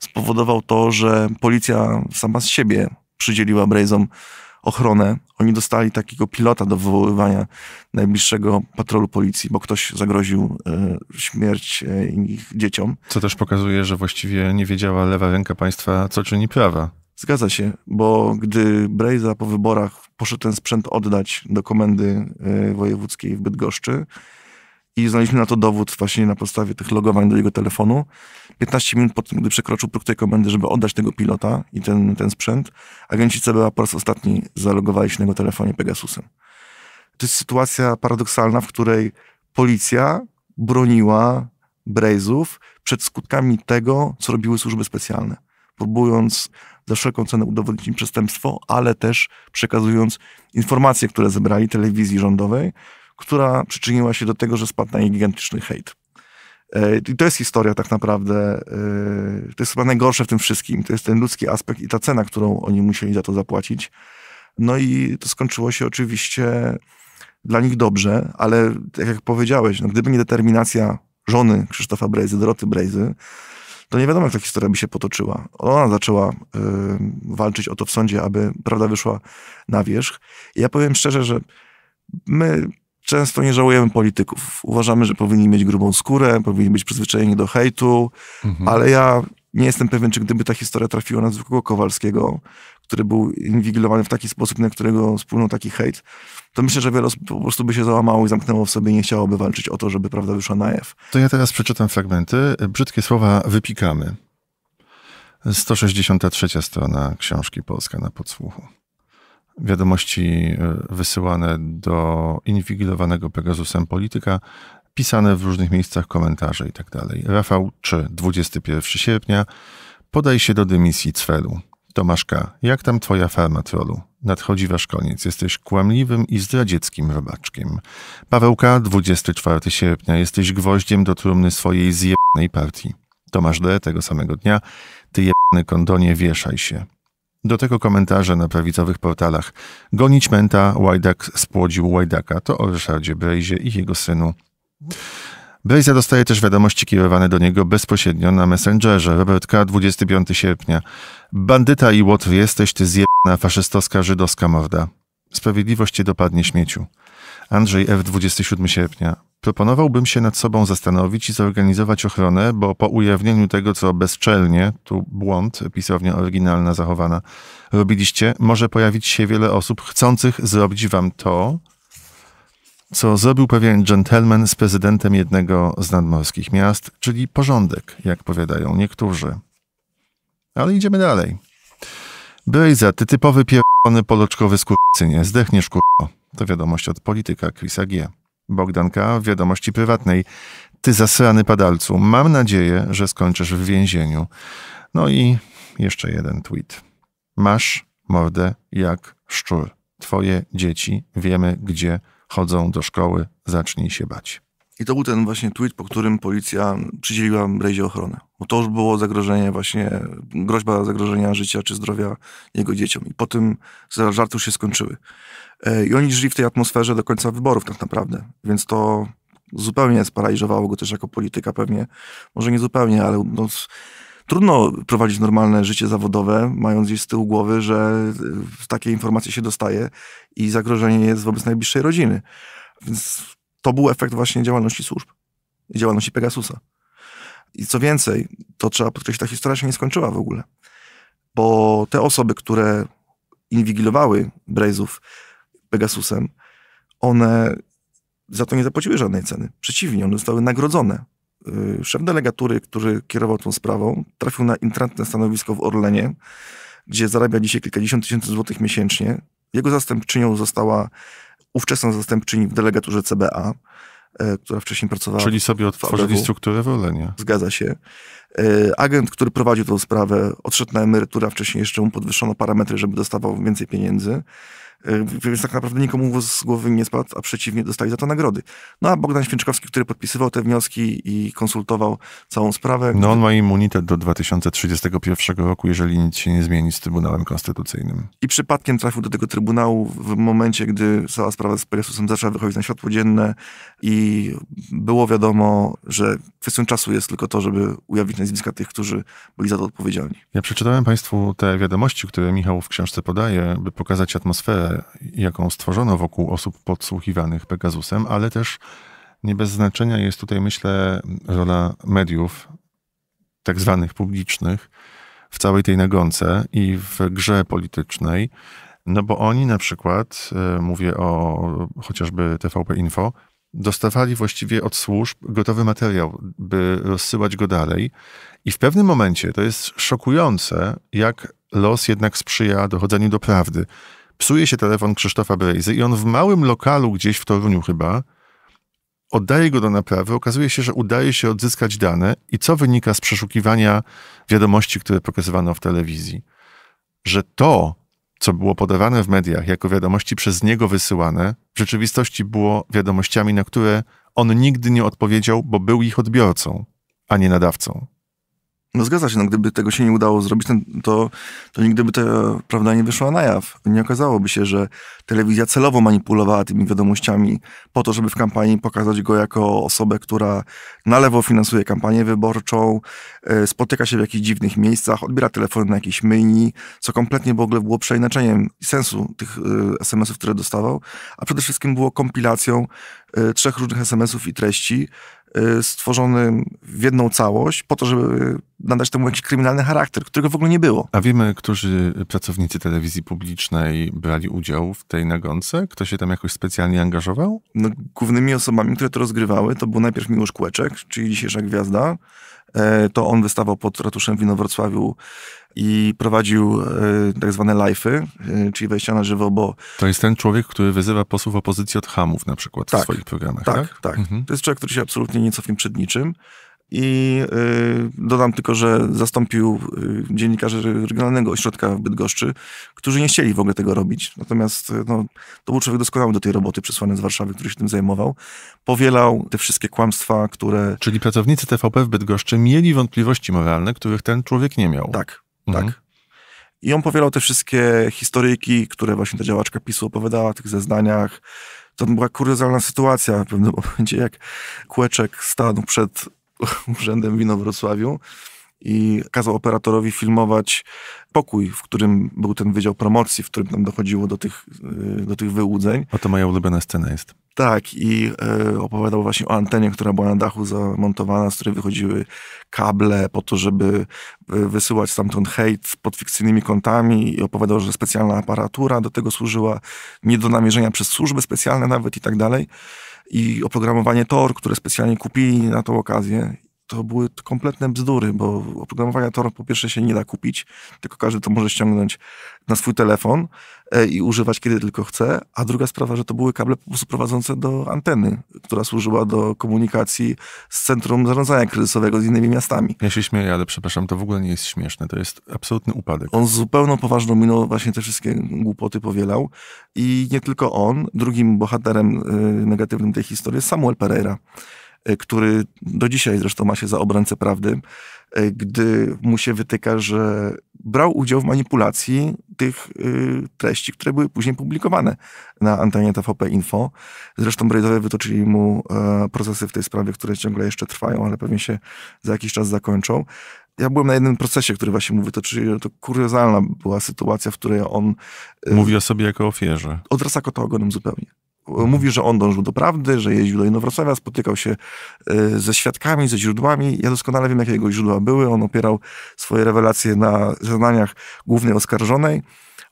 spowodował to, że policja sama z siebie przydzieliła Brejzom ochronę. Oni dostali takiego pilota do wywoływania najbliższego patrolu policji, bo ktoś zagroził e, śmierć e, ich dzieciom. Co też pokazuje, że właściwie nie wiedziała lewa ręka państwa, co czyni prawa. Zgadza się, bo gdy Brejza po wyborach poszedł ten sprzęt oddać do komendy e, wojewódzkiej w Bydgoszczy, i znaleźliśmy na to dowód właśnie na podstawie tych logowań do jego telefonu. 15 minut po tym, gdy przekroczył próg tej komendy, żeby oddać tego pilota i ten, ten sprzęt, agenci CBA po raz ostatni zalogowali się na jego telefonie Pegasusem. To jest sytuacja paradoksalna, w której policja broniła Brejzów przed skutkami tego, co robiły służby specjalne, próbując za wszelką cenę udowodnić im przestępstwo, ale też przekazując informacje, które zebrali telewizji rządowej, która przyczyniła się do tego, że spadł na jej gigantyczny hejt. E, I to jest historia tak naprawdę, e, to jest chyba najgorsze w tym wszystkim, to jest ten ludzki aspekt i ta cena, którą oni musieli za to zapłacić. No i to skończyło się oczywiście dla nich dobrze, ale tak jak powiedziałeś, no gdyby nie determinacja żony Krzysztofa Brejzy, Doroty Brejzy, to nie wiadomo, jak ta historia by się potoczyła. Ona zaczęła y, walczyć o to w sądzie, aby prawda wyszła na wierzch. I ja powiem szczerze, że my często nie żałujemy polityków. Uważamy, że powinni mieć grubą skórę, powinni być przyzwyczajeni do hejtu, mhm. ale ja nie jestem pewien, czy gdyby ta historia trafiła na zwykłego Kowalskiego, który był inwigilowany w taki sposób, na którego spłynął taki hejt, to myślę, że wiele osób po prostu by się załamało i zamknęło w sobie i nie chciałoby walczyć o to, żeby prawda wyszła na jaw. To ja teraz przeczytam fragmenty. Brzydkie słowa wypikamy. 163 strona książki Polska na podsłuchu wiadomości e, wysyłane do inwigilowanego Pegasusem polityka, pisane w różnych miejscach komentarze itd. Tak Rafał czy 21 sierpnia podaj się do dymisji Cwelu. Tomaszka, jak tam twoja farma trolu? Nadchodzi wasz koniec. Jesteś kłamliwym i zdradzieckim robaczkiem. Pawełka, 24 sierpnia. Jesteś gwoździem do trumny swojej zjebanej partii. Tomasz D. tego samego dnia. Ty jebany kondonie, wieszaj się. Do tego komentarze na prawicowych portalach. Gonić męta, Łajdak spłodził Łajdaka. To o Ryszardzie Brejzie i jego synu. Brejza dostaje też wiadomości kierowane do niego bezpośrednio na Messengerze. Robert K., 25 sierpnia. Bandyta i łotr jesteś, ty zjebna faszystowska żydowska morda. Sprawiedliwość cię dopadnie śmieciu. Andrzej F., 27 sierpnia. Proponowałbym się nad sobą zastanowić i zorganizować ochronę, bo po ujawnieniu tego, co bezczelnie, tu błąd, pisownia oryginalna zachowana, robiliście, może pojawić się wiele osób chcących zrobić wam to, co zrobił pewien gentleman z prezydentem jednego z nadmorskich miast, czyli porządek, jak powiadają niektórzy. Ale idziemy dalej. Brejza, ty typowy pierdolony poloczkowy skurczynie, zdechniesz kurwo. To wiadomość od polityka Chrisa G. Bogdanka w wiadomości prywatnej. Ty zasrany padalcu, mam nadzieję, że skończysz w więzieniu. No i jeszcze jeden tweet. Masz mordę jak szczur. Twoje dzieci wiemy, gdzie chodzą do szkoły. Zacznij się bać. I to był ten właśnie tweet, po którym policja przydzieliła Brejzie ochronę. Bo to już było zagrożenie właśnie, groźba zagrożenia życia czy zdrowia jego dzieciom. I po tym żartu się skończyły. E, I oni żyli w tej atmosferze do końca wyborów tak naprawdę. Więc to zupełnie sparaliżowało go też jako polityka pewnie. Może nie zupełnie, ale no, trudno prowadzić normalne życie zawodowe, mając gdzieś z tyłu głowy, że e, takie informacje się dostaje i zagrożenie jest wobec najbliższej rodziny. Więc to był efekt właśnie działalności służb, działalności Pegasusa. I co więcej, to trzeba podkreślić, ta historia się nie skończyła w ogóle. Bo te osoby, które inwigilowały Brejzów, Pegasusem, one za to nie zapłaciły żadnej ceny. Przeciwnie, one zostały nagrodzone. Y, szef delegatury, który kierował tą sprawą, trafił na intratne stanowisko w Orlenie, gdzie zarabia dzisiaj kilkadziesiąt tysięcy złotych miesięcznie. Jego zastępczynią została ówczesna zastępczyni w delegaturze CBA, y, która wcześniej pracowała. Czyli sobie otworzyli w strukturę w Orlenie. Zgadza się. Y, agent, który prowadził tą sprawę, odszedł na emeryturę, wcześniej jeszcze mu podwyższono parametry, żeby dostawał więcej pieniędzy. Y, więc tak naprawdę nikomu z głowy nie spadł, a przeciwnie, dostali za to nagrody. No a Bogdan Święczkowski, który podpisywał te wnioski i konsultował całą sprawę. No on ma immunitet do 2031 roku, jeżeli nic się nie zmieni z Trybunałem Konstytucyjnym. I przypadkiem trafił do tego Trybunału w momencie, gdy cała sprawa z Pegasusem zaczęła wychodzić na światło dzienne i było wiadomo, że kwestią czasu jest tylko to, żeby ujawnić nazwiska tych, którzy byli za to odpowiedzialni. Ja przeczytałem Państwu te wiadomości, które Michał w książce podaje, by pokazać atmosferę jaką stworzono wokół osób podsłuchiwanych Pegasusem, ale też nie bez znaczenia jest tutaj, myślę, rola mediów, tak zwanych publicznych, w całej tej nagonce i w grze politycznej, no bo oni na przykład, e, mówię o chociażby TVP Info, dostawali właściwie od służb gotowy materiał, by rozsyłać go dalej. I w pewnym momencie to jest szokujące, jak los jednak sprzyja dochodzeniu do prawdy psuje się telefon Krzysztofa Brejzy i on w małym lokalu gdzieś w Toruniu chyba oddaje go do naprawy, okazuje się, że udaje się odzyskać dane i co wynika z przeszukiwania wiadomości, które pokazywano w telewizji? Że to, co było podawane w mediach jako wiadomości przez niego wysyłane, w rzeczywistości było wiadomościami, na które on nigdy nie odpowiedział, bo był ich odbiorcą, a nie nadawcą. No zgadza się, no gdyby tego się nie udało zrobić, no to, to nigdy by ta prawda nie wyszła na jaw. Nie okazałoby się, że telewizja celowo manipulowała tymi wiadomościami po to, żeby w kampanii pokazać go jako osobę, która na lewo finansuje kampanię wyborczą, e, spotyka się w jakichś dziwnych miejscach, odbiera telefon na jakiejś myjni, co kompletnie w ogóle było przeinaczeniem sensu tych e, SMS-ów, które dostawał, a przede wszystkim było kompilacją e, trzech różnych SMS-ów i treści, Y, stworzony w jedną całość, po to, żeby nadać temu jakiś kryminalny charakter, którego w ogóle nie było. A wiemy, którzy pracownicy telewizji publicznej brali udział w tej nagonce? Kto się tam jakoś specjalnie angażował? No, głównymi osobami, które to rozgrywały, to był najpierw Miłosz Kłeczek, czyli dzisiejsza gwiazda, E, to on wystawał pod ratuszem w Inowrocławiu i prowadził e, tak zwane live'y, e, czyli wejścia na żywo, bo... To jest ten człowiek, który wyzywa posłów opozycji od hamów na przykład tak, w swoich programach, tak? Tak, tak. Mhm. To jest człowiek, który się absolutnie nie cofnie przed niczym. I y, dodam tylko, że zastąpił y, dziennikarzy Regionalnego Ośrodka w Bydgoszczy, którzy nie chcieli w ogóle tego robić. Natomiast y, no, to był człowiek doskonały do tej roboty, przysłany z Warszawy, który się tym zajmował. Powielał te wszystkie kłamstwa, które... Czyli pracownicy TVP w Bydgoszczy mieli wątpliwości moralne, których ten człowiek nie miał. Tak, mhm. tak. I on powielał te wszystkie historyjki, które właśnie ta działaczka PiSu opowiadała, tych zeznaniach, to była kuriozalna sytuacja w pewnym momencie, jak Kłeczek stanął przed urzędem w Wrocławiu i kazał operatorowi filmować pokój, w którym był ten wydział promocji, w którym tam dochodziło do tych, y, do tych wyłudzeń. A to moja ulubiona scena jest. Tak, i y, opowiadał właśnie o antenie, która była na dachu zamontowana, z której wychodziły kable po to, żeby y, wysyłać stamtąd hejt pod fikcyjnymi kontami i opowiadał, że specjalna aparatura do tego służyła, nie do namierzenia przez służby specjalne nawet i tak dalej i oprogramowanie Tor, które specjalnie kupili na tą okazję to były kompletne bzdury, bo oprogramowania Tor po pierwsze się nie da kupić, tylko każdy to może ściągnąć na swój telefon e, i używać kiedy tylko chce. A druga sprawa, że to były kable po prostu prowadzące do anteny, która służyła do komunikacji z Centrum Zarządzania Kryzysowego z innymi miastami. Ja się śmieję, ale przepraszam, to w ogóle nie jest śmieszne, to jest absolutny upadek. On z zupełną poważną miną właśnie te wszystkie głupoty powielał i nie tylko on, drugim bohaterem y, negatywnym tej historii jest Samuel Pereira E, który do dzisiaj zresztą ma się za obrońcę prawdy, e, gdy mu się wytyka, że brał udział w manipulacji tych e, treści, które były później publikowane na antenie TVP Info. Zresztą Brejdowie wytoczyli mu procesy w tej sprawie, które ciągle jeszcze trwają, ale pewnie się za jakiś czas zakończą. Ja byłem na jednym procesie, który właśnie mu wytoczyli. To kuriozalna była sytuacja, w której on... Mówi o sobie jako ofierze. Odwraca kota ogonem zupełnie. Mówi, że on dążył do prawdy, że jeździł do Inowrocławia, spotykał się e, ze świadkami, ze źródłami. Ja doskonale wiem, jakie jego źródła były. On opierał swoje rewelacje na zeznaniach głównej oskarżonej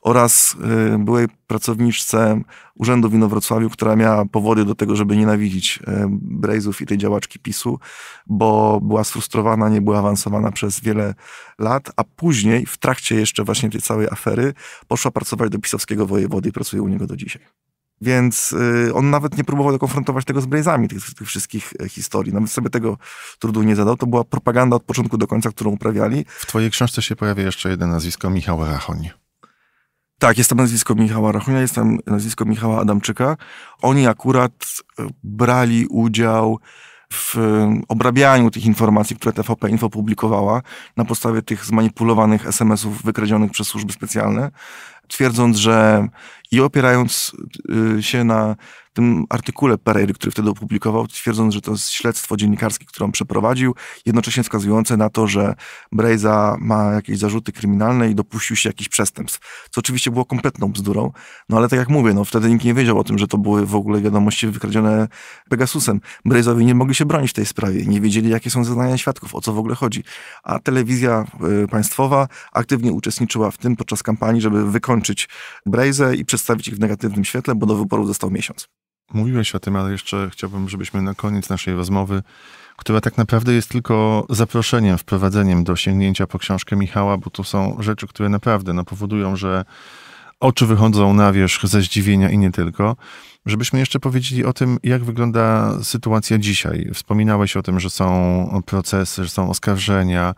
oraz e, byłej pracowniczce Urzędu w Inowrocławiu, która miała powody do tego, żeby nienawidzić e, Brejzów i tej działaczki PiSu, bo była sfrustrowana, nie była awansowana przez wiele lat, a później w trakcie jeszcze właśnie tej całej afery poszła pracować do pisowskiego wojewody i pracuje u niego do dzisiaj. Więc y, on nawet nie próbował konfrontować tego z Blaze'ami, tych, tych, wszystkich e, historii. Nawet sobie tego trudu nie zadał. To była propaganda od początku do końca, którą uprawiali. W twojej książce się pojawia jeszcze jedno nazwisko, Michał Rachoń. Tak, jest tam nazwisko Michała Rachunia, jest tam nazwisko Michała Adamczyka. Oni akurat e, brali udział w obrabianiu tych informacji, które TVP Info publikowała na podstawie tych zmanipulowanych SMS-ów wykradzionych przez służby specjalne, twierdząc, że i opierając y, się na tym artykule Pereira, który wtedy opublikował, twierdząc, że to jest śledztwo dziennikarskie, które on przeprowadził, jednocześnie wskazujące na to, że Brejza ma jakieś zarzuty kryminalne i dopuścił się jakichś przestępstw, co oczywiście było kompletną bzdurą, no ale tak jak mówię, no wtedy nikt nie wiedział o tym, że to były w ogóle wiadomości wykradzione Pegasusem. Brejzowie nie mogli się bronić w tej sprawie, nie wiedzieli jakie są zeznania świadków, o co w ogóle chodzi, a telewizja y, państwowa aktywnie uczestniczyła w tym podczas kampanii, żeby wykończyć Brejzę i przedstawić ich w negatywnym świetle, bo do wyborów został miesiąc mówiłeś o tym, ale jeszcze chciałbym, żebyśmy na koniec naszej rozmowy, która tak naprawdę jest tylko zaproszeniem, wprowadzeniem do sięgnięcia po książkę Michała, bo tu są rzeczy, które naprawdę no, powodują, że oczy wychodzą na wierzch ze zdziwienia i nie tylko. Żebyśmy jeszcze powiedzieli o tym, jak wygląda sytuacja dzisiaj. Wspominałeś o tym, że są procesy, że są oskarżenia,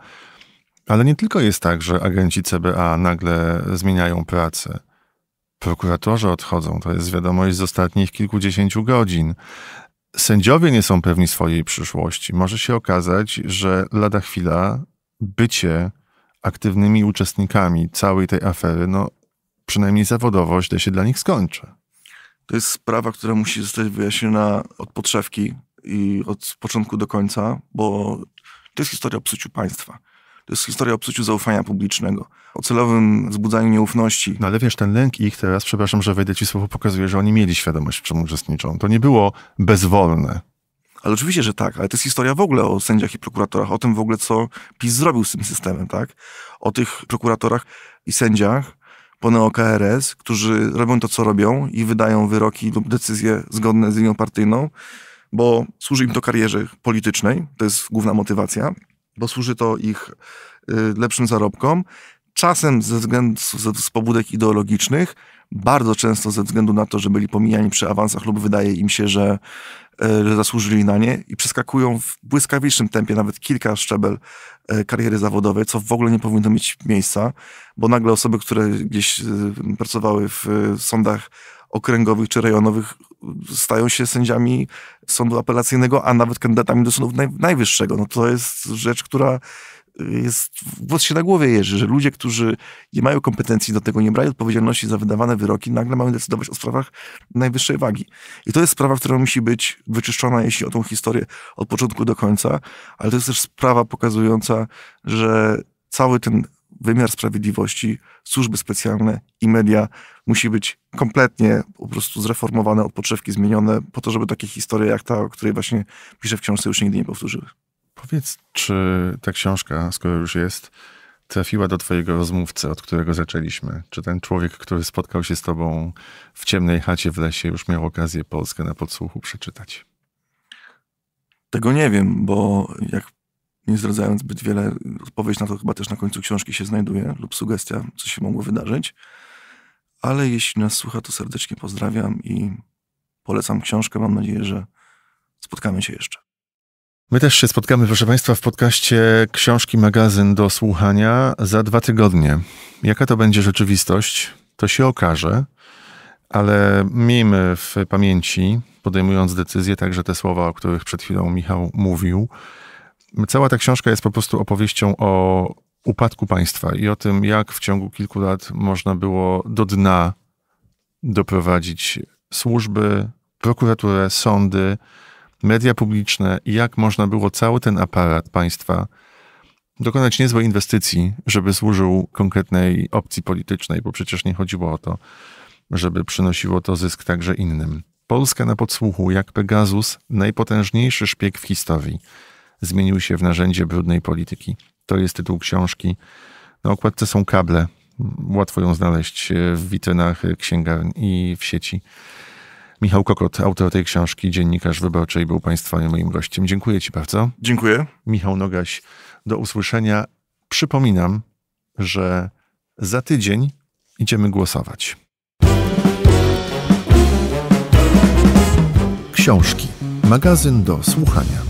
ale nie tylko jest tak, że agenci CBA nagle zmieniają pracę. Prokuratorzy odchodzą, to jest wiadomość z ostatnich kilkudziesięciu godzin. Sędziowie nie są pewni swojej przyszłości. Może się okazać, że lada chwila bycie aktywnymi uczestnikami całej tej afery, no przynajmniej zawodowo źle się dla nich skończy. To jest sprawa, która musi zostać wyjaśniona od podszewki i od początku do końca, bo to jest historia o psuciu państwa. To jest historia o psuciu zaufania publicznego, o celowym wzbudzaniu nieufności. No ale wiesz, ten lęk ich teraz, przepraszam, że wejdę ci słowo, pokazuje, że oni mieli świadomość, w czym uczestniczą. To nie było bezwolne. Ale oczywiście, że tak, ale to jest historia w ogóle o sędziach i prokuratorach, o tym w ogóle, co PiS zrobił z tym systemem, tak? O tych prokuratorach i sędziach po krs którzy robią to, co robią i wydają wyroki lub decyzje zgodne z linią partyjną, bo służy im to karierze politycznej, to jest główna motywacja, bo służy to ich y, lepszym zarobkom. Czasem ze względu z pobudek ideologicznych, bardzo często ze względu na to, że byli pomijani przy awansach lub wydaje im się, że, e, że zasłużyli na nie i przeskakują w błyskawicznym tempie nawet kilka szczebel e, kariery zawodowej, co w ogóle nie powinno mieć miejsca, bo nagle osoby, które gdzieś y, pracowały w y, sądach okręgowych czy rejonowych stają się sędziami sądu apelacyjnego, a nawet kandydatami do sądu najwyższego. No to jest rzecz, która y, jest, włos się na głowie jeży, że ludzie, którzy nie mają kompetencji do tego, nie brali odpowiedzialności za wydawane wyroki, nagle mają decydować o sprawach najwyższej wagi. I to jest sprawa, która musi być wyczyszczona, jeśli o tą historię od początku do końca, ale to jest też sprawa pokazująca, że cały ten wymiar sprawiedliwości, służby specjalne i media musi być kompletnie po prostu zreformowane, od podszewki zmienione, po to, żeby takie historie jak ta, o której właśnie piszę w książce, już nigdy nie powtórzyły. Powiedz, czy ta książka, skoro już jest, trafiła do twojego rozmówcy, od którego zaczęliśmy? Czy ten człowiek, który spotkał się z tobą w ciemnej chacie w lesie, już miał okazję Polskę na podsłuchu przeczytać? Tego nie wiem, bo jak nie zdradzając zbyt wiele, odpowiedź na to chyba też na końcu książki się znajduje lub sugestia, co się mogło wydarzyć. Ale jeśli nas słucha, to serdecznie pozdrawiam i polecam książkę. Mam nadzieję, że spotkamy się jeszcze. My też się spotkamy, proszę Państwa, w podcaście Książki Magazyn do Słuchania za dwa tygodnie. Jaka to będzie rzeczywistość, to się okaże, ale miejmy w pamięci, podejmując decyzje, także te słowa, o których przed chwilą Michał mówił, Cała ta książka jest po prostu opowieścią o upadku państwa i o tym, jak w ciągu kilku lat można było do dna doprowadzić służby, prokuraturę, sądy, media publiczne i jak można było cały ten aparat państwa dokonać niezłej inwestycji, żeby służył konkretnej opcji politycznej, bo przecież nie chodziło o to, żeby przynosiło to zysk także innym. Polska na podsłuchu, jak Pegasus, najpotężniejszy szpieg w historii zmienił się w narzędzie brudnej polityki. To jest tytuł książki. Na okładce są kable. Łatwo ją znaleźć w witrynach e, księgarni i w sieci. Michał Kokot, autor tej książki, dziennikarz wyborczej, był Państwa moim gościem. Dziękuję Ci bardzo. Dziękuję. Michał Nogaś, do usłyszenia. Przypominam, że za tydzień idziemy głosować. Książki. Magazyn do słuchania.